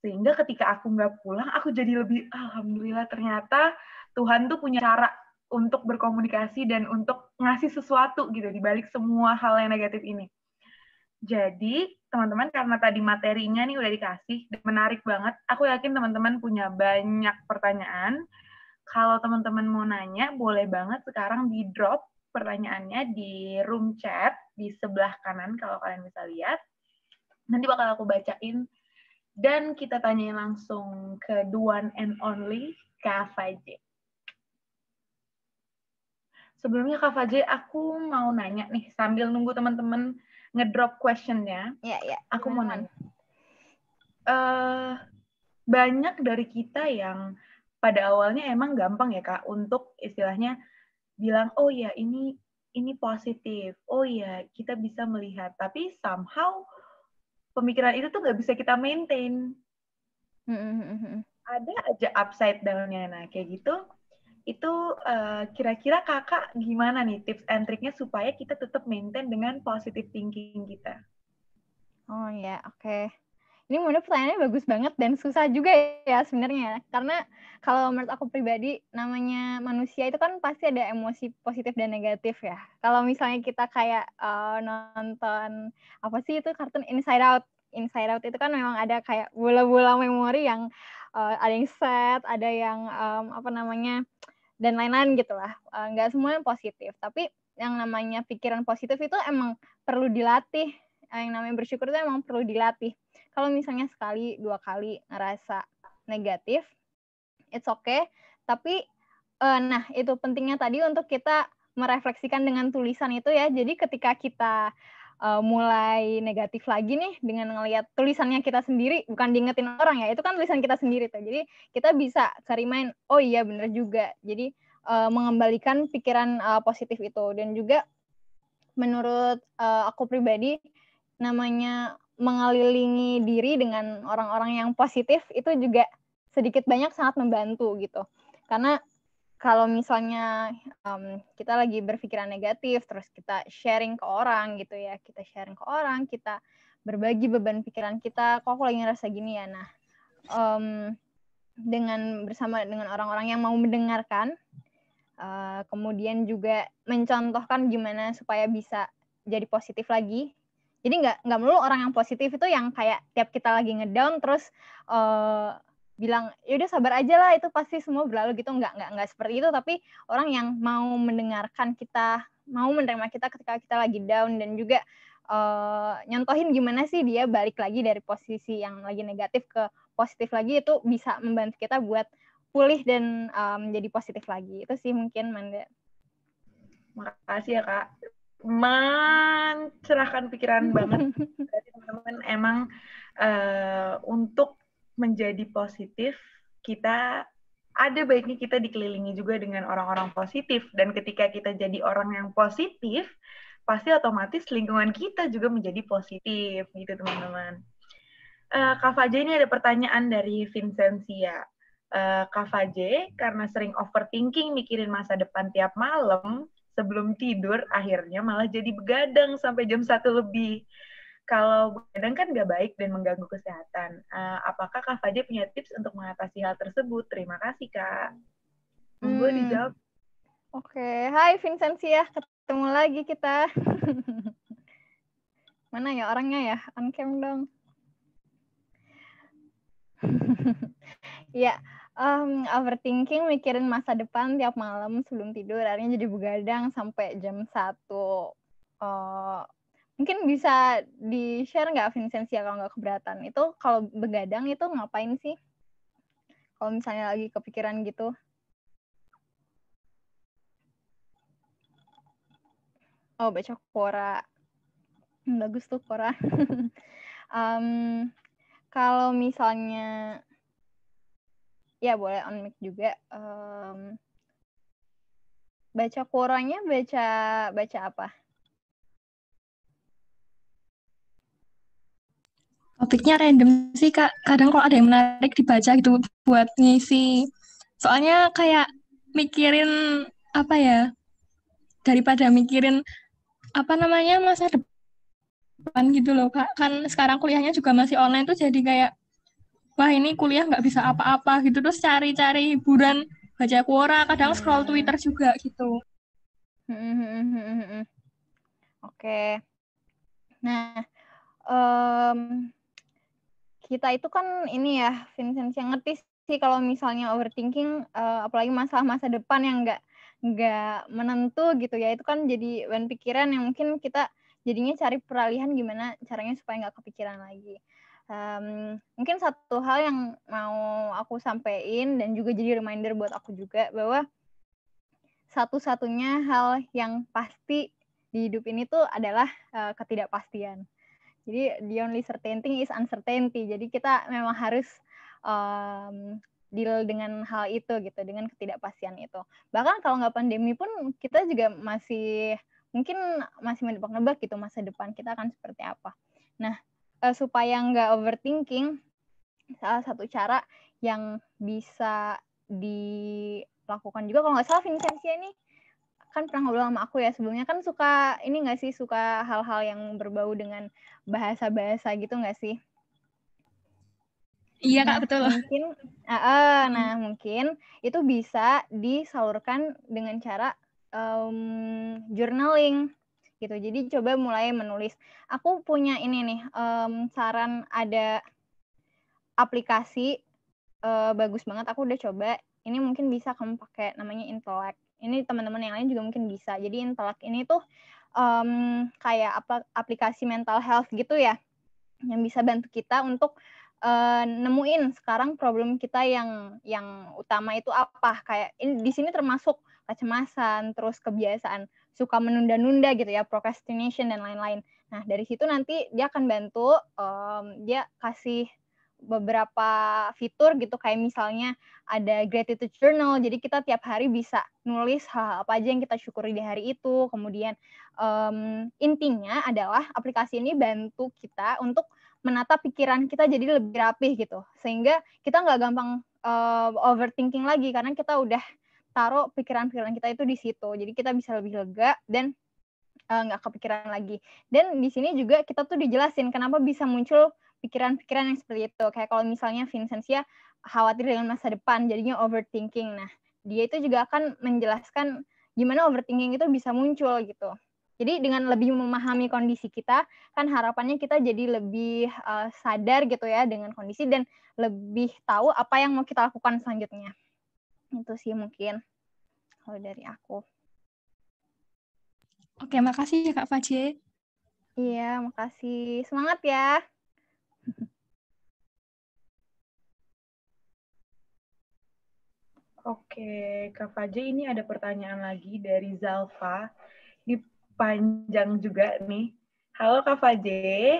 Sehingga ketika aku nggak pulang, aku jadi lebih alhamdulillah ternyata Tuhan tuh punya cara untuk berkomunikasi dan untuk ngasih sesuatu gitu di balik semua hal yang negatif ini. Jadi, teman-teman karena tadi materinya nih udah dikasih, menarik banget. Aku yakin teman-teman punya banyak pertanyaan. Kalau teman-teman mau nanya, boleh banget sekarang di-drop pertanyaannya di room chat di sebelah kanan kalau kalian bisa lihat. Nanti bakal aku bacain dan kita tanyain langsung ke the one and only Kak sebelumnya Kak Fajri, aku mau nanya nih sambil nunggu teman-teman ngedrop questionnya, ya, iya. aku mau nanya. Uh, banyak dari kita yang pada awalnya emang gampang ya kak untuk istilahnya bilang oh ya ini ini positif, oh ya kita bisa melihat, tapi somehow pemikiran itu tuh nggak bisa kita maintain. Hmm, hmm, hmm, Ada aja upside downnya, Nah, kayak gitu itu kira eh, kira-kira kakak gimana nih tips and triknya supaya kita tetap maintain dengan positive thinking kita? Oh ya, oke. Okay. Ini menurut pertanyaannya bagus banget dan susah juga ya sebenarnya. Karena kalau menurut aku pribadi, namanya manusia itu kan pasti ada emosi positif dan negatif ya. Kalau misalnya kita kayak uh, nonton apa sih itu kartun Inside Out. Inside Out itu kan memang ada kayak bola-bola memori yang uh, ada yang sad, ada yang um, apa namanya dan lain-lain gitulah eh, nggak semuanya positif tapi yang namanya pikiran positif itu emang perlu dilatih eh, yang namanya bersyukur itu emang perlu dilatih kalau misalnya sekali dua kali ngerasa negatif it's okay tapi uh, nah itu pentingnya tadi untuk kita merefleksikan dengan tulisan itu ya jadi ketika kita uh, mulai negatif lagi nih dengan ngelihat tulisannya kita sendiri bukan diingetin orang ya itu kan tulisan kita sendiri tuh jadi kita bisa cari main oh iya bener juga jadi uh, mengembalikan pikiran uh, positif itu dan juga menurut uh, aku pribadi namanya mengelilingi diri dengan orang-orang yang positif itu juga sedikit banyak sangat membantu gitu karena kalau misalnya um, kita lagi berpikiran negatif, terus kita sharing ke orang gitu ya, kita sharing ke orang, kita berbagi beban pikiran kita, kok aku lagi ngerasa gini ya. Nah, um, dengan bersama dengan orang-orang yang mau mendengarkan, uh, kemudian juga mencontohkan gimana supaya bisa jadi positif lagi. Jadi nggak nggak melulu orang yang positif itu yang kayak tiap kita lagi ngedown terus uh, bilang yaudah sabar aja lah itu pasti semua berlalu gitu nggak nggak nggak seperti itu tapi orang yang mau mendengarkan kita mau menerima kita ketika kita lagi down dan juga uh, nyontohin gimana sih dia balik lagi dari posisi yang lagi negatif ke positif lagi itu bisa membantu kita buat pulih dan um, menjadi positif lagi itu sih mungkin Manda. Makasih ya kak mencerahkan pikiran banget dari teman-teman emang uh, untuk menjadi positif, kita ada baiknya kita dikelilingi juga dengan orang-orang positif dan ketika kita jadi orang yang positif, pasti otomatis lingkungan kita juga menjadi positif gitu teman-teman. Uh, Kak Faje ini ada pertanyaan dari Vincentia. Uh, eh, Kak Faje, karena sering overthinking mikirin masa depan tiap malam, sebelum tidur akhirnya malah jadi begadang sampai jam satu lebih kalau begadang kan nggak baik dan mengganggu kesehatan. Uh, apakah Kak Fajar punya tips untuk mengatasi hal tersebut? Terima kasih, Kak. Monggo hmm. dijawab. Oke, okay. hai Vincentia, ya. ketemu lagi kita. Mana ya orangnya ya? On cam dong. ya, um, overthinking mikirin masa depan tiap malam sebelum tidur, akhirnya jadi begadang sampai jam 1 uh, eh, Mungkin bisa di-share nggak Vincentia ya, kalau nggak keberatan? Itu kalau begadang itu ngapain sih? Kalau misalnya lagi kepikiran gitu. Oh, baca Quora. Hmm, bagus tuh Quora. um, kalau misalnya ya boleh on mic juga um, baca kurangnya baca baca apa topiknya random sih kak kadang kalau ada yang menarik dibaca gitu buat ngisi soalnya kayak mikirin apa ya daripada mikirin apa namanya masa depan gitu loh kak kan sekarang kuliahnya juga masih online tuh jadi kayak wah ini kuliah nggak bisa apa-apa gitu terus cari-cari hiburan baca Quora kadang scroll Twitter juga gitu hmm, hmm, hmm, oke okay. nah um, kita itu kan ini ya Vincent yang ngerti sih kalau misalnya overthinking uh, apalagi masalah masa depan yang enggak nggak menentu gitu ya itu kan jadi ban pikiran yang mungkin kita jadinya cari peralihan gimana caranya supaya nggak kepikiran lagi um, mungkin satu hal yang mau aku sampaikan dan juga jadi reminder buat aku juga bahwa satu-satunya hal yang pasti di hidup ini tuh adalah uh, ketidakpastian jadi the only certain thing is uncertainty. Jadi kita memang harus um, deal dengan hal itu gitu, dengan ketidakpastian itu. Bahkan kalau nggak pandemi pun kita juga masih mungkin masih menebak-nebak gitu masa depan kita akan seperti apa. Nah, e, supaya nggak overthinking, salah satu cara yang bisa dilakukan juga kalau nggak salah Vincentia ini kan pernah ngobrol sama aku ya sebelumnya kan suka ini nggak sih suka hal-hal yang berbau dengan bahasa-bahasa gitu nggak sih? Iya kak nah, betul. mungkin, uh, uh, nah mungkin itu bisa disalurkan dengan cara um, journaling gitu. Jadi coba mulai menulis. Aku punya ini nih um, saran ada aplikasi uh, bagus banget. Aku udah coba. Ini mungkin bisa kamu pakai namanya Intellect ini teman-teman yang lain juga mungkin bisa jadi intelek ini tuh um, kayak apa aplikasi mental health gitu ya yang bisa bantu kita untuk uh, nemuin sekarang problem kita yang yang utama itu apa kayak ini di sini termasuk kecemasan terus kebiasaan suka menunda-nunda gitu ya procrastination dan lain-lain nah dari situ nanti dia akan bantu um, dia kasih beberapa fitur gitu kayak misalnya ada gratitude journal jadi kita tiap hari bisa nulis hal, -hal apa aja yang kita syukuri di hari itu kemudian um, intinya adalah aplikasi ini bantu kita untuk menata pikiran kita jadi lebih rapih gitu sehingga kita nggak gampang uh, overthinking lagi karena kita udah taruh pikiran-pikiran kita itu di situ jadi kita bisa lebih lega dan eh, nggak uh, kepikiran lagi dan di sini juga kita tuh dijelasin kenapa bisa muncul pikiran-pikiran yang seperti itu. Kayak kalau misalnya ya khawatir dengan masa depan, jadinya overthinking. Nah, dia itu juga akan menjelaskan gimana overthinking itu bisa muncul gitu. Jadi dengan lebih memahami kondisi kita, kan harapannya kita jadi lebih uh, sadar gitu ya dengan kondisi dan lebih tahu apa yang mau kita lakukan selanjutnya. Itu sih mungkin kalau dari aku. Oke, makasih ya Kak Fajie. Iya, makasih. Semangat ya. Oke, Kak Faje, ini ada pertanyaan lagi dari Zalfa. Ini panjang juga nih. Halo Kak Faje,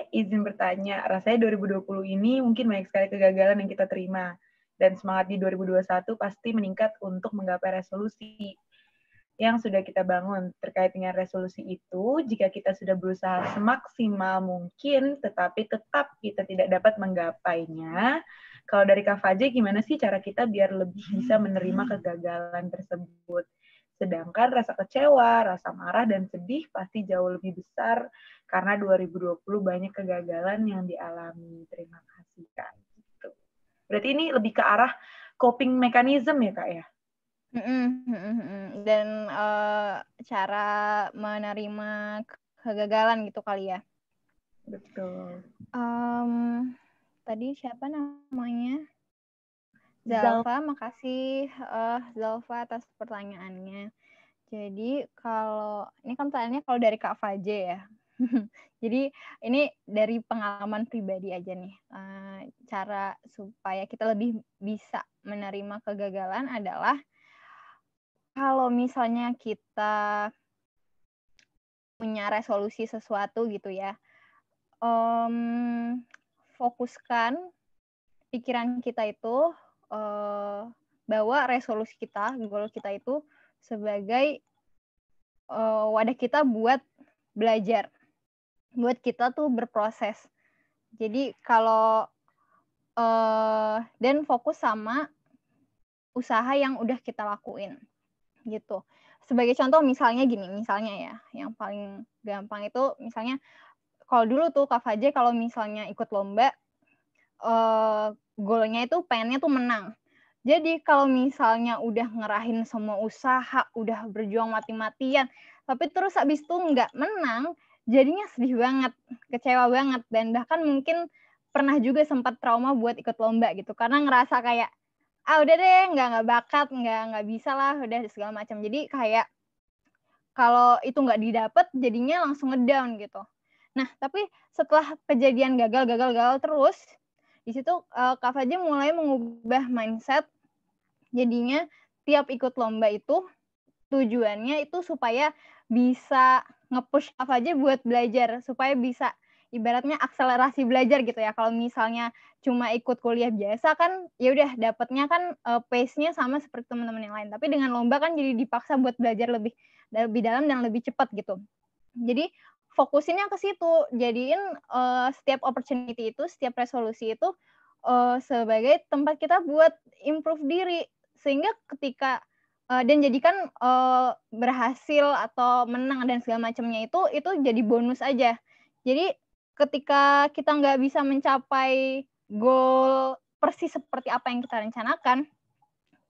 izin bertanya. Rasanya 2020 ini mungkin banyak sekali kegagalan yang kita terima. Dan semangat di 2021 pasti meningkat untuk menggapai resolusi yang sudah kita bangun terkait dengan resolusi itu, jika kita sudah berusaha semaksimal mungkin, tetapi tetap kita tidak dapat menggapainya, kalau dari Kak Fajri, gimana sih cara kita biar lebih bisa menerima hmm. kegagalan tersebut? Sedangkan rasa kecewa, rasa marah, dan sedih pasti jauh lebih besar karena 2020 banyak kegagalan yang dialami. Terima kasih, Kak. Gitu. Berarti ini lebih ke arah coping mechanism ya, Kak, ya? dan, uh, cara menerima kegagalan gitu kali ya? Betul. um, tadi siapa namanya? Zalfa makasih, uh, Zalfa atas pertanyaannya. Jadi kalau ini kan pertanyaannya kalau dari Kak Faje ya. Jadi ini dari pengalaman pribadi aja nih, uh, cara supaya kita lebih bisa menerima kegagalan adalah kalau misalnya kita punya resolusi sesuatu gitu ya, um, fokuskan pikiran kita itu uh, eh, bahwa resolusi kita, goal kita itu sebagai uh, wadah kita buat belajar, buat kita tuh berproses. Jadi kalau uh, dan fokus sama usaha yang udah kita lakuin gitu. Sebagai contoh misalnya gini, misalnya ya, yang paling gampang itu misalnya kalau dulu tuh Kak Fajar kalau misalnya ikut lomba eh golnya itu pengennya tuh menang. Jadi kalau misalnya udah ngerahin semua usaha, udah berjuang mati-matian, tapi terus habis itu nggak menang, jadinya sedih banget, kecewa banget, dan bahkan mungkin pernah juga sempat trauma buat ikut lomba gitu, karena ngerasa kayak ah udah deh nggak nggak bakat nggak nggak bisa lah udah segala macam jadi kayak kalau itu nggak didapat jadinya langsung ngedown gitu nah tapi setelah kejadian gagal gagal gagal terus di situ uh, Kak Fajar mulai mengubah mindset jadinya tiap ikut lomba itu tujuannya itu supaya bisa ngepush apa aja buat belajar supaya bisa ibaratnya akselerasi belajar gitu ya. Kalau misalnya cuma ikut kuliah biasa kan ya udah dapatnya kan uh, pace-nya sama seperti teman-teman yang lain. Tapi dengan lomba kan jadi dipaksa buat belajar lebih lebih dalam dan lebih cepat gitu. Jadi fokusinnya ke situ. Jadiin uh, setiap opportunity itu, setiap resolusi itu uh, sebagai tempat kita buat improve diri sehingga ketika dan jadikan uh, berhasil atau menang dan segala macamnya itu itu jadi bonus aja. Jadi ketika kita nggak bisa mencapai goal persis seperti apa yang kita rencanakan,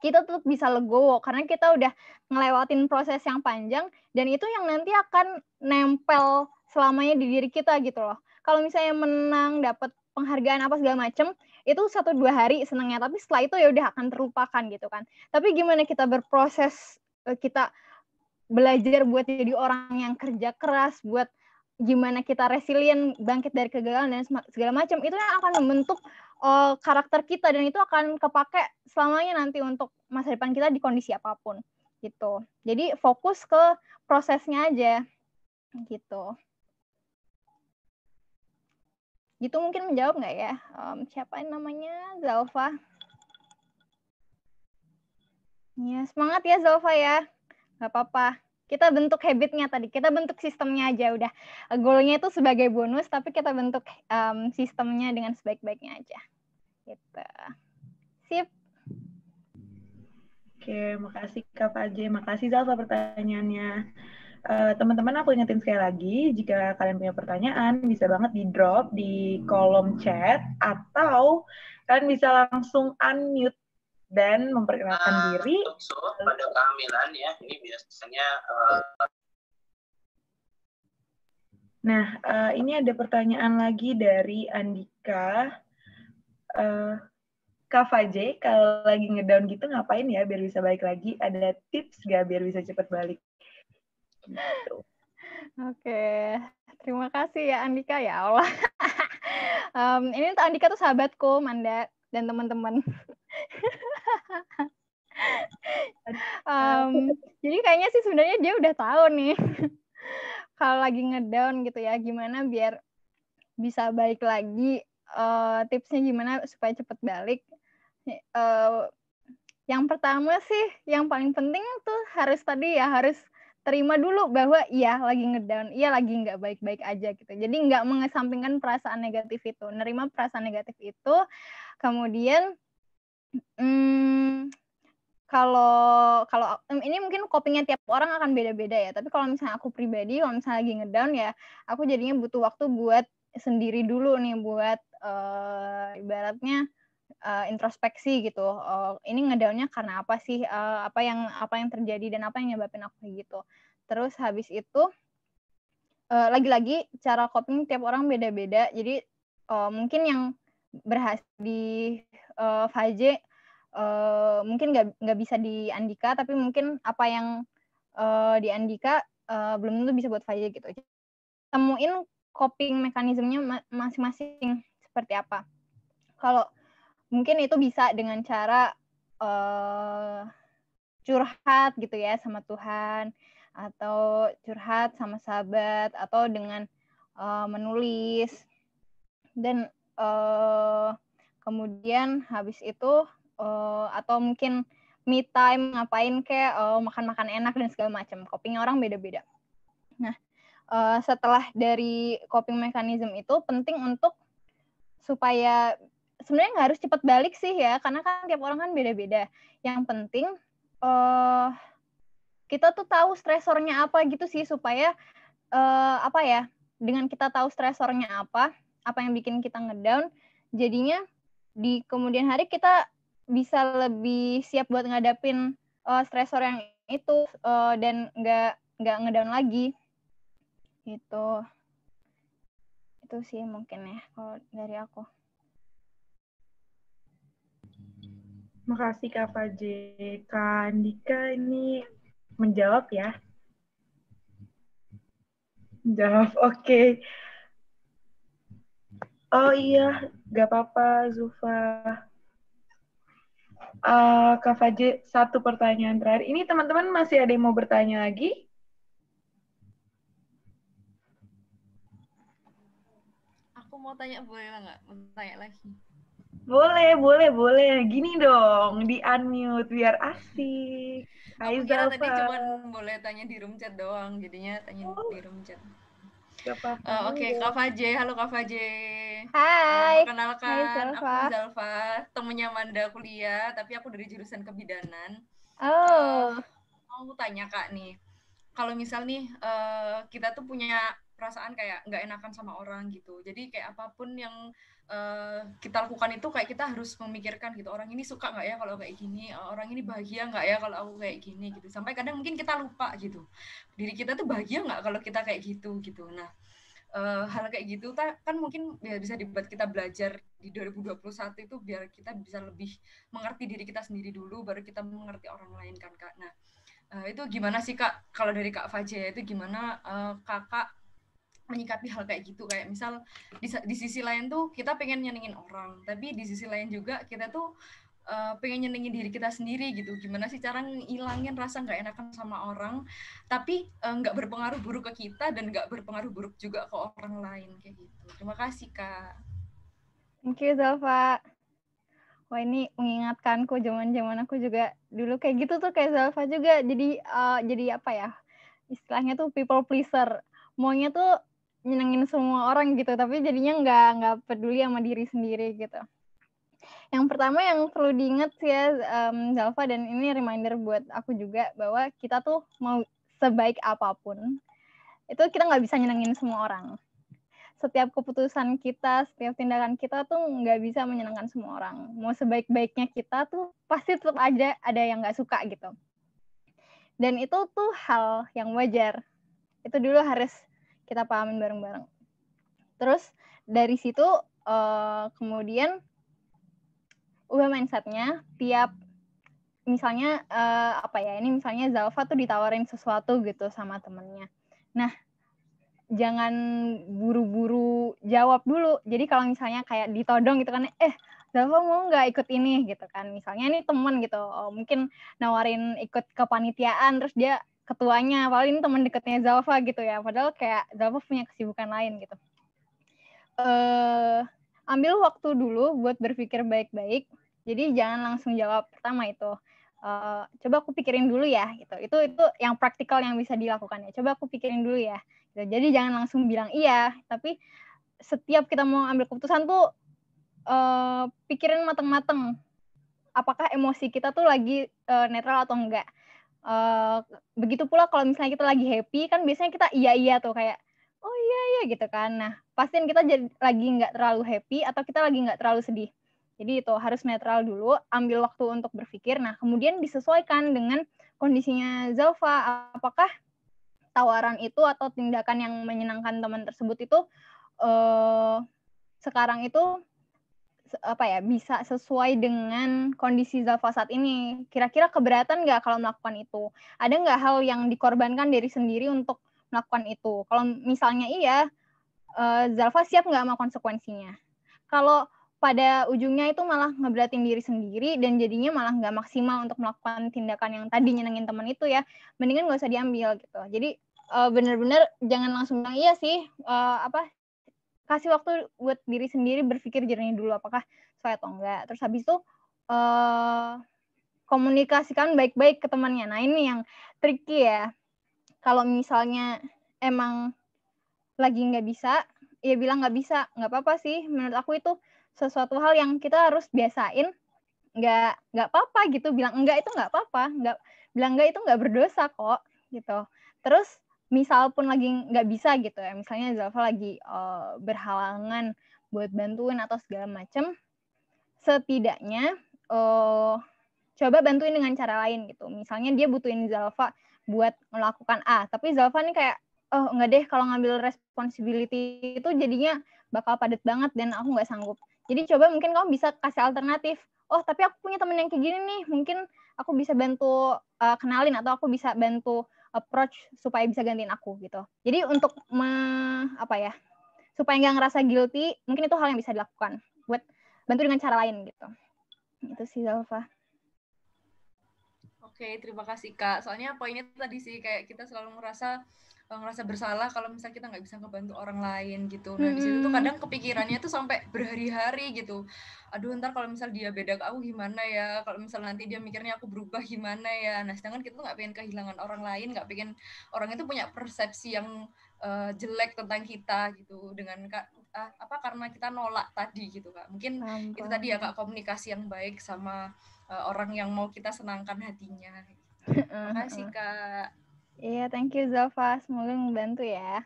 kita tetap bisa legowo karena kita udah ngelewatin proses yang panjang dan itu yang nanti akan nempel selamanya di diri kita gitu loh. Kalau misalnya menang dapat penghargaan apa segala macem itu satu dua hari senangnya tapi setelah itu ya udah akan terlupakan gitu kan. Tapi gimana kita berproses eh, kita belajar buat jadi orang yang kerja keras buat gimana kita resilient bangkit dari kegagalan dan segala macam itu yang akan membentuk uh, karakter kita dan itu akan kepake selamanya nanti untuk masa depan kita di kondisi apapun gitu jadi fokus ke prosesnya aja gitu gitu mungkin menjawab nggak ya um, siapa yang namanya Zalfa ya semangat ya Zalfa ya nggak apa-apa kita bentuk habitnya tadi kita bentuk sistemnya aja udah goalnya itu sebagai bonus tapi kita bentuk um, sistemnya dengan sebaik-baiknya aja kita gitu. sip Oke, makasih Kak Fajri, makasih zalfa pertanyaannya. teman eh, teman-teman aku ingetin sekali lagi jika kalian punya pertanyaan bisa banget di drop di kolom chat atau kalian bisa langsung unmute dan memperkenalkan nah, diri. Untuk pada kehamilan ya, ini biasanya. Uh, nah, uh, ini ada pertanyaan lagi dari Andika. Uh, Kak Faje, kalau lagi ngedown gitu ngapain ya biar bisa balik lagi? Ada tips gak biar bisa cepat balik? Gitu. Oke, okay. terima kasih ya Andika ya Allah. um, ini tuh Andika tuh sahabatku, Manda dan teman-teman um, jadi kayaknya sih sebenarnya dia udah tahu nih kalau lagi ngedown gitu ya gimana biar bisa balik lagi uh, tipsnya gimana supaya cepet balik uh, yang pertama sih yang paling penting tuh harus tadi ya harus terima dulu bahwa iya lagi ngedown iya lagi nggak baik-baik aja gitu jadi nggak mengesampingkan perasaan negatif itu nerima perasaan negatif itu kemudian Hmm, kalau kalau ini mungkin copingnya tiap orang akan beda-beda ya. Tapi kalau misalnya aku pribadi, kalau misalnya lagi ngedown ya, aku jadinya butuh waktu buat sendiri dulu nih buat uh, ibaratnya uh, introspeksi gitu. Uh, ini ngedownnya karena apa sih? Uh, apa yang apa yang terjadi dan apa yang nyebabin aku kayak gitu. Terus habis itu lagi lagi-lagi cara coping tiap orang beda-beda. Jadi uh, mungkin yang berhasil di uh, eh, Faje uh, eh, mungkin nggak nggak bisa di Andika tapi mungkin apa yang uh, di Andika uh, belum tentu bisa buat Faje gitu temuin coping mekanismenya masing-masing seperti apa kalau mungkin itu bisa dengan cara uh, curhat gitu ya sama Tuhan atau curhat sama sahabat atau dengan uh, menulis dan uh, kemudian habis itu uh, atau mungkin me time ngapain kayak uh, eh, makan-makan enak dan segala macam coping orang beda-beda nah uh, setelah dari coping mechanism itu penting untuk supaya sebenarnya nggak harus cepat balik sih ya karena kan tiap orang kan beda-beda yang penting uh, kita tuh tahu stresornya apa gitu sih supaya uh, apa ya dengan kita tahu stresornya apa apa yang bikin kita ngedown jadinya di kemudian hari kita bisa lebih siap buat ngadapin uh, stresor yang itu uh, dan nggak nggak ngedown lagi itu itu sih mungkin ya kalau dari aku makasih kak Faje kak Andika ini menjawab ya menjawab oke okay. Oh iya, gak apa-apa Zufa. Uh, eh, Kak Fajri, satu pertanyaan terakhir. Ini teman-teman masih ada yang mau bertanya lagi? Aku mau tanya, boleh nggak? Mau tanya lagi. Boleh, boleh, boleh. Gini dong, di unmute biar asik. Aku kira tadi cuma boleh tanya di room chat doang, jadinya tanya oh. di room chat. Eh, oke, uh, okay. Kak Faje. Halo Kak Faje. Hai. Uh, eh, kenalkan, Hai, Zalfa. aku Zalfa, temennya Manda kuliah, tapi aku dari jurusan kebidanan. Oh. Uh, mau tanya Kak nih, kalau misal nih uh, kita tuh punya perasaan kayak nggak enakan sama orang gitu. Jadi kayak apapun yang Eh, kita lakukan itu kayak kita harus memikirkan gitu orang ini suka nggak ya kalau kayak gini eh, orang ini bahagia nggak ya kalau aku kayak gini gitu sampai kadang mungkin kita lupa gitu diri kita tuh bahagia nggak kalau kita kayak gitu gitu nah eh, hal kayak gitu kan mungkin ya bisa dibuat kita belajar di 2021 itu biar kita bisa lebih mengerti diri kita sendiri dulu baru kita mengerti orang lain kan kak nah itu gimana sih kak kalau dari kak Fajar itu gimana uh, kakak menyikapi hal kayak gitu kayak misal di, di sisi lain tuh kita pengen nyenengin orang tapi di sisi lain juga kita tuh uh, pengen nyenengin diri kita sendiri gitu gimana sih cara ngilangin rasa nggak enakan sama orang tapi eh, nggak uh, berpengaruh buruk ke kita dan nggak berpengaruh buruk juga ke orang lain kayak gitu terima kasih kak thank you Zalfa Wah ini mengingatkanku zaman-zaman aku juga dulu kayak gitu tuh kayak Zalfa juga jadi uh, jadi apa ya istilahnya tuh people pleaser maunya tuh nyenengin semua orang gitu tapi jadinya nggak nggak peduli sama diri sendiri gitu yang pertama yang perlu diingat sih ya um, Zalfa dan ini reminder buat aku juga bahwa kita tuh mau sebaik apapun itu kita nggak bisa nyenengin semua orang setiap keputusan kita setiap tindakan kita tuh nggak bisa menyenangkan semua orang mau sebaik-baiknya kita tuh pasti tetap aja ada yang nggak suka gitu dan itu tuh hal yang wajar itu dulu harus kita pahamin bareng-bareng. Terus dari situ uh, kemudian ubah mindsetnya tiap misalnya uh, apa ya ini misalnya Zalfa tuh ditawarin sesuatu gitu sama temennya. Nah jangan buru-buru jawab dulu. Jadi kalau misalnya kayak ditodong gitu kan, eh Zalfa mau nggak ikut ini gitu kan. Misalnya ini temen gitu, oh, mungkin nawarin ikut kepanitiaan, terus dia ketuanya paling teman dekatnya Zalfa gitu ya padahal kayak Zalfa punya kesibukan lain gitu uh, ambil waktu dulu buat berpikir baik-baik jadi jangan langsung jawab pertama itu uh, coba aku pikirin dulu ya gitu itu itu yang praktikal yang bisa dilakukan ya coba aku pikirin dulu ya gitu. jadi jangan langsung bilang iya tapi setiap kita mau ambil keputusan tuh uh, pikirin mateng-mateng apakah emosi kita tuh lagi uh, netral atau enggak Uh, begitu pula kalau misalnya kita lagi happy kan biasanya kita iya iya tuh kayak oh iya iya gitu kan. Nah pastiin kita jadi lagi nggak terlalu happy atau kita lagi nggak terlalu sedih. Jadi itu harus netral dulu, ambil waktu untuk berpikir. Nah kemudian disesuaikan dengan kondisinya Zalfa. Apakah tawaran itu atau tindakan yang menyenangkan teman tersebut itu uh, sekarang itu apa ya bisa sesuai dengan kondisi Zalfa saat ini. Kira-kira keberatan nggak kalau melakukan itu? Ada nggak hal yang dikorbankan dari sendiri untuk melakukan itu? Kalau misalnya iya, eh, Zalfa siap nggak sama konsekuensinya? Kalau pada ujungnya itu malah ngeberatin diri sendiri dan jadinya malah nggak maksimal untuk melakukan tindakan yang tadi nyenengin teman itu ya mendingan nggak usah diambil gitu jadi eh, benar-benar jangan langsung bilang iya sih eh, apa kasih waktu buat diri sendiri berpikir jernih dulu apakah sesuai atau enggak. Terus habis itu uh, komunikasikan baik-baik ke temannya. Nah ini yang tricky ya. Kalau misalnya emang lagi nggak bisa, ya bilang nggak bisa, nggak apa-apa sih. Menurut aku itu sesuatu hal yang kita harus biasain. Nggak nggak apa-apa gitu. Bilang enggak itu nggak apa-apa. Nggak bilang enggak itu nggak berdosa kok gitu. Terus misal pun lagi nggak bisa gitu ya misalnya Zalfa lagi uh, berhalangan buat bantuin atau segala macem, setidaknya uh, coba bantuin dengan cara lain gitu misalnya dia butuhin Zalfa buat melakukan A tapi Zalfa nih kayak oh nggak deh kalau ngambil responsibility itu jadinya bakal padat banget dan aku nggak sanggup jadi coba mungkin kamu bisa kasih alternatif oh tapi aku punya temen yang kayak gini nih mungkin aku bisa bantu uh, kenalin atau aku bisa bantu approach supaya bisa gantiin aku gitu. Jadi untuk me, apa ya supaya nggak ngerasa guilty, mungkin itu hal yang bisa dilakukan buat bantu dengan cara lain gitu. Itu sih Zalfa. Oke, terima kasih Kak. Soalnya poinnya tadi sih kayak kita selalu merasa Eh, ngerasa bersalah kalau misalnya kita nggak bisa ngebantu orang lain gitu nah di situ tuh kadang kepikirannya tuh sampai berhari-hari gitu aduh ntar kalau misal dia beda ke aku gimana ya kalau misal nanti dia mikirnya aku berubah gimana ya nah sedangkan kita tuh nggak pengen kehilangan orang lain nggak pengen orang itu punya persepsi yang uh, jelek tentang kita gitu dengan uh, apa karena kita nolak tadi gitu kak mungkin Sampai. itu tadi ya kak komunikasi yang baik sama uh, orang yang mau kita senangkan hatinya terima makasih kak Iya, yeah, thank you Zalfa. Semoga membantu ya.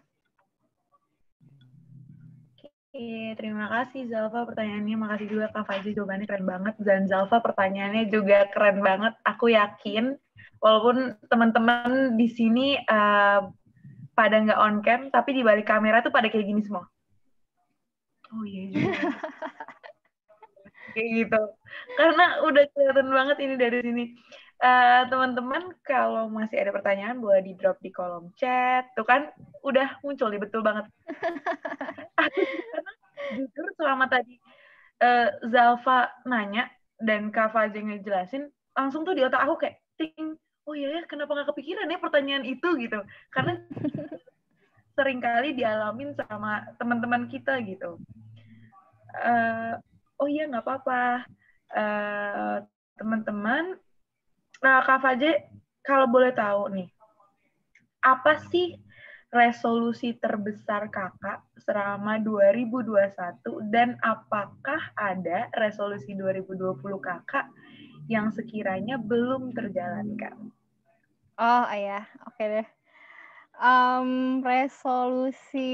Oke, okay, terima kasih Zalfa pertanyaannya. Makasih juga Kak Faizi jawabannya keren banget. Dan Zalfa pertanyaannya juga keren banget. Aku yakin, walaupun teman-teman di sini uh, pada nggak on cam, tapi di balik kamera tuh pada kayak gini semua. Oh iya. Yeah, kayak gitu. Karena udah kelihatan banget ini dari sini teman eh, teman-teman kalau masih ada pertanyaan boleh di drop di kolom chat tuh kan udah muncul nih betul banget jujur selama tadi uh, Zalfa nanya dan Kak aja ngejelasin langsung tuh di otak aku kayak ting oh iya ya kenapa nggak kepikiran ya pertanyaan itu gitu karena seringkali dialamin sama teman-teman kita gitu uh, oh iya nggak apa-apa uh, teman-teman Nah, Kak Fajri, kalau boleh tahu nih, apa sih resolusi terbesar kakak selama 2021 dan apakah ada resolusi 2020 kakak yang sekiranya belum terjalankan? Oh iya, oke deh. Um, resolusi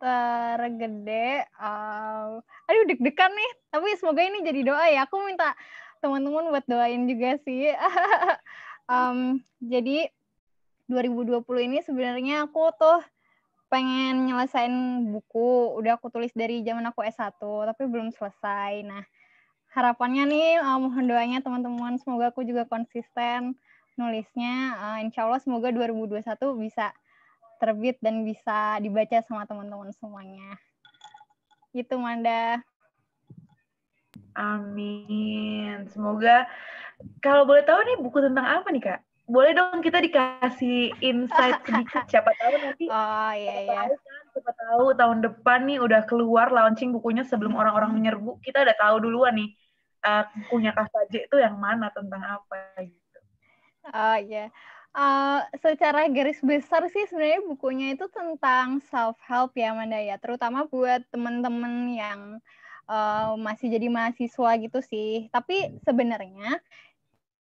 tergede, um, aduh deg-degan nih, tapi semoga ini jadi doa ya. Aku minta teman-teman buat doain juga sih. um, jadi 2020 ini sebenarnya aku tuh pengen nyelesain buku. Udah aku tulis dari zaman aku S1, tapi belum selesai. Nah, harapannya nih um, mohon doanya teman-teman semoga aku juga konsisten nulisnya. Uh, insya Allah semoga 2021 bisa terbit dan bisa dibaca sama teman-teman semuanya. Gitu, Manda. Amin. Semoga kalau boleh tahu nih buku tentang apa nih kak? Boleh dong kita dikasih insight sedikit. Siapa tahu nanti. Oh iya iya. Kan, siapa tahu tahun depan nih udah keluar launching bukunya sebelum hmm. orang-orang menyerbu. Kita udah tahu duluan nih bukunya eh, Kak Faje itu yang mana tentang apa gitu. Oh iya. Uh, secara garis besar sih sebenarnya bukunya itu tentang self help ya Manda ya, terutama buat teman-teman yang uh, masih jadi mahasiswa gitu sih. Tapi hmm. sebenarnya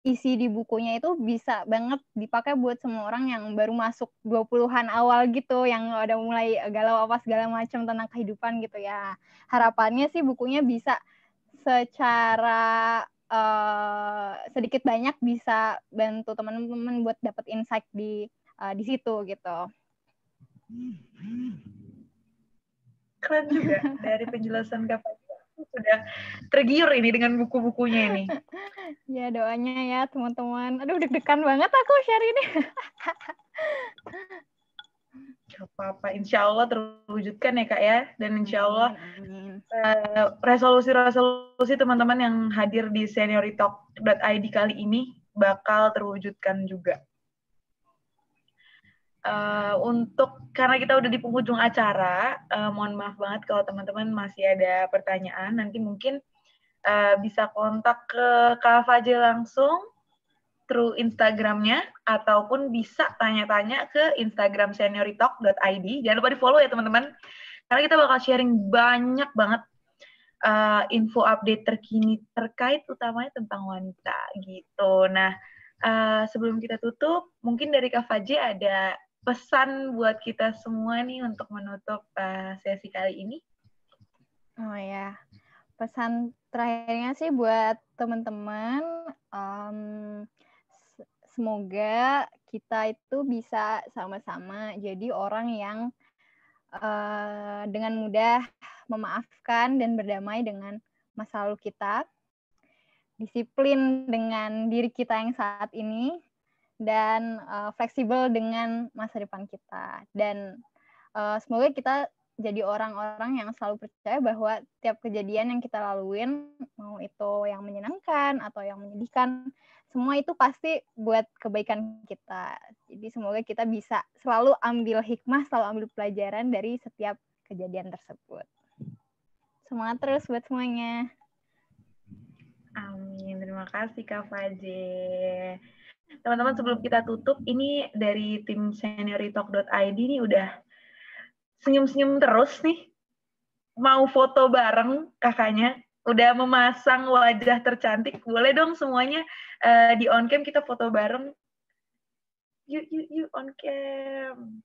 isi di bukunya itu bisa banget dipakai buat semua orang yang baru masuk 20-an awal gitu, yang udah mulai galau apa segala macam tentang kehidupan gitu ya. Harapannya sih bukunya bisa secara uh, sedikit banyak bisa bantu teman-teman buat dapat insight di uh, di situ gitu. Hmm. Keren juga ya, dari penjelasan Kak sudah tergiur ini dengan buku-bukunya ini. ya doanya ya teman-teman. Aduh deg-degan banget aku share ini. apa-apa, insya Allah terwujudkan ya kak ya. Dan insya Allah eh, resolusi-resolusi uh, teman-teman yang hadir di senioritalk.id kali ini bakal terwujudkan juga uh, untuk karena kita udah di penghujung acara, uh, mohon maaf banget kalau teman-teman masih ada pertanyaan. Nanti mungkin uh, bisa kontak ke Kak Faje langsung through Instagramnya ataupun bisa tanya-tanya ke Instagram senioritalk.id. Jangan lupa di follow ya teman-teman, karena kita bakal sharing banyak banget uh, info update terkini terkait utamanya tentang wanita gitu. Nah. Uh, sebelum kita tutup, mungkin dari Kak Faji ada pesan buat kita semua nih untuk menutup uh, sesi kali ini? Oh ya, pesan terakhirnya sih buat teman-teman, um, semoga kita itu bisa sama-sama jadi orang yang uh, dengan mudah memaafkan dan berdamai dengan masa lalu kita, disiplin dengan diri kita yang saat ini, dan uh, fleksibel dengan masa depan kita. Dan uh, semoga kita jadi orang-orang yang selalu percaya bahwa tiap kejadian yang kita laluin, mau itu yang menyenangkan atau yang menyedihkan, semua itu pasti buat kebaikan kita. Jadi semoga kita bisa selalu ambil hikmah, selalu ambil pelajaran dari setiap kejadian tersebut. Semangat terus buat semuanya. Amin. Terima kasih Kak Fajr. Teman-teman sebelum kita tutup, ini dari tim senioritalk.id ini udah senyum-senyum terus nih. Mau foto bareng kakaknya, udah memasang wajah tercantik. Boleh dong semuanya uh, di on cam kita foto bareng. Yuk, yuk, yuk on cam.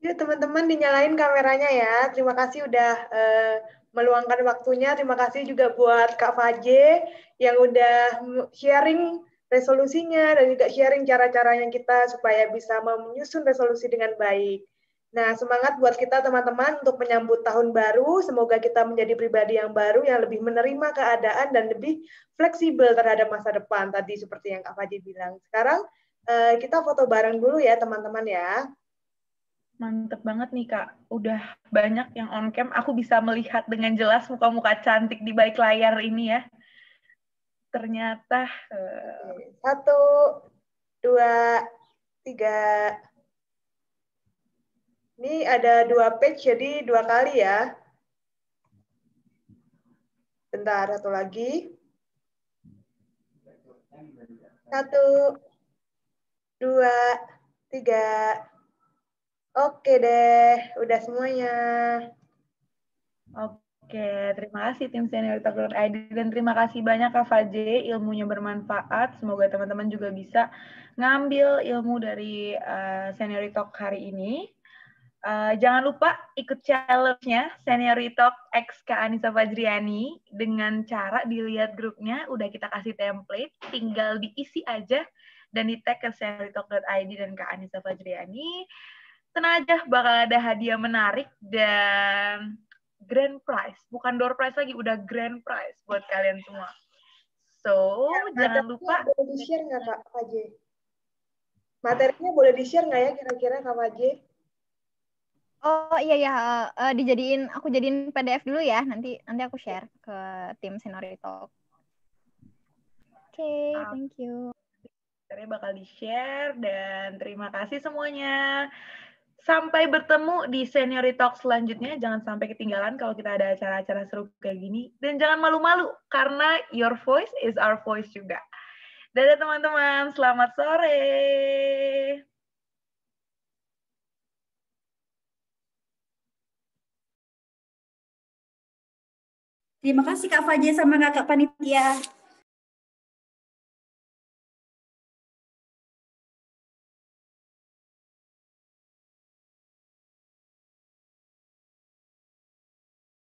Yuk teman-teman dinyalain kameranya ya. Terima kasih udah uh, meluangkan waktunya. Terima kasih juga buat Kak Faje yang udah sharing resolusinya dan juga sharing cara-cara yang kita supaya bisa menyusun resolusi dengan baik. Nah, semangat buat kita teman-teman untuk menyambut tahun baru. Semoga kita menjadi pribadi yang baru yang lebih menerima keadaan dan lebih fleksibel terhadap masa depan tadi seperti yang Kak Fajri bilang. Sekarang eh, kita foto bareng dulu ya teman-teman ya. Mantep banget nih Kak. Udah banyak yang on cam aku bisa melihat dengan jelas muka-muka cantik di balik layar ini ya ternyata. Uh... Satu, dua, tiga. Ini ada dua page, jadi dua kali ya. Bentar, satu lagi. Satu, dua, tiga. Oke deh, udah semuanya. Oke. Oke, terima kasih tim senior Talker ID dan terima kasih banyak Kak Faje, ilmunya bermanfaat. Semoga teman-teman juga bisa ngambil ilmu dari uh, eh, senior talk hari ini. Uh, jangan lupa ikut challenge-nya senior talk X Kak Anissa Fajriani dengan cara dilihat grupnya, udah kita kasih template, tinggal diisi aja dan di tag ke Id dan Kak Anissa Fajriani. Tenang aja bakal ada hadiah menarik dan grand prize, bukan door prize lagi, udah grand prize buat kalian semua. So, ya, jangan lupa. Boleh di-share nggak, Kak Faje? Materinya boleh di-share nggak ya kira-kira, Kak Faje? Oh iya ya, uh, dijadiin aku jadiin PDF dulu ya. Nanti nanti aku share ke tim senori talk. Oke, okay, ah. thank you. Materinya bakal di-share dan terima kasih semuanya. Sampai bertemu di Seniori Talk selanjutnya. Jangan sampai ketinggalan kalau kita ada acara-acara seru kayak gini. Dan jangan malu-malu, karena your voice is our voice juga. Dadah teman-teman, selamat sore. Terima kasih Kak Fajar sama kak Panitia.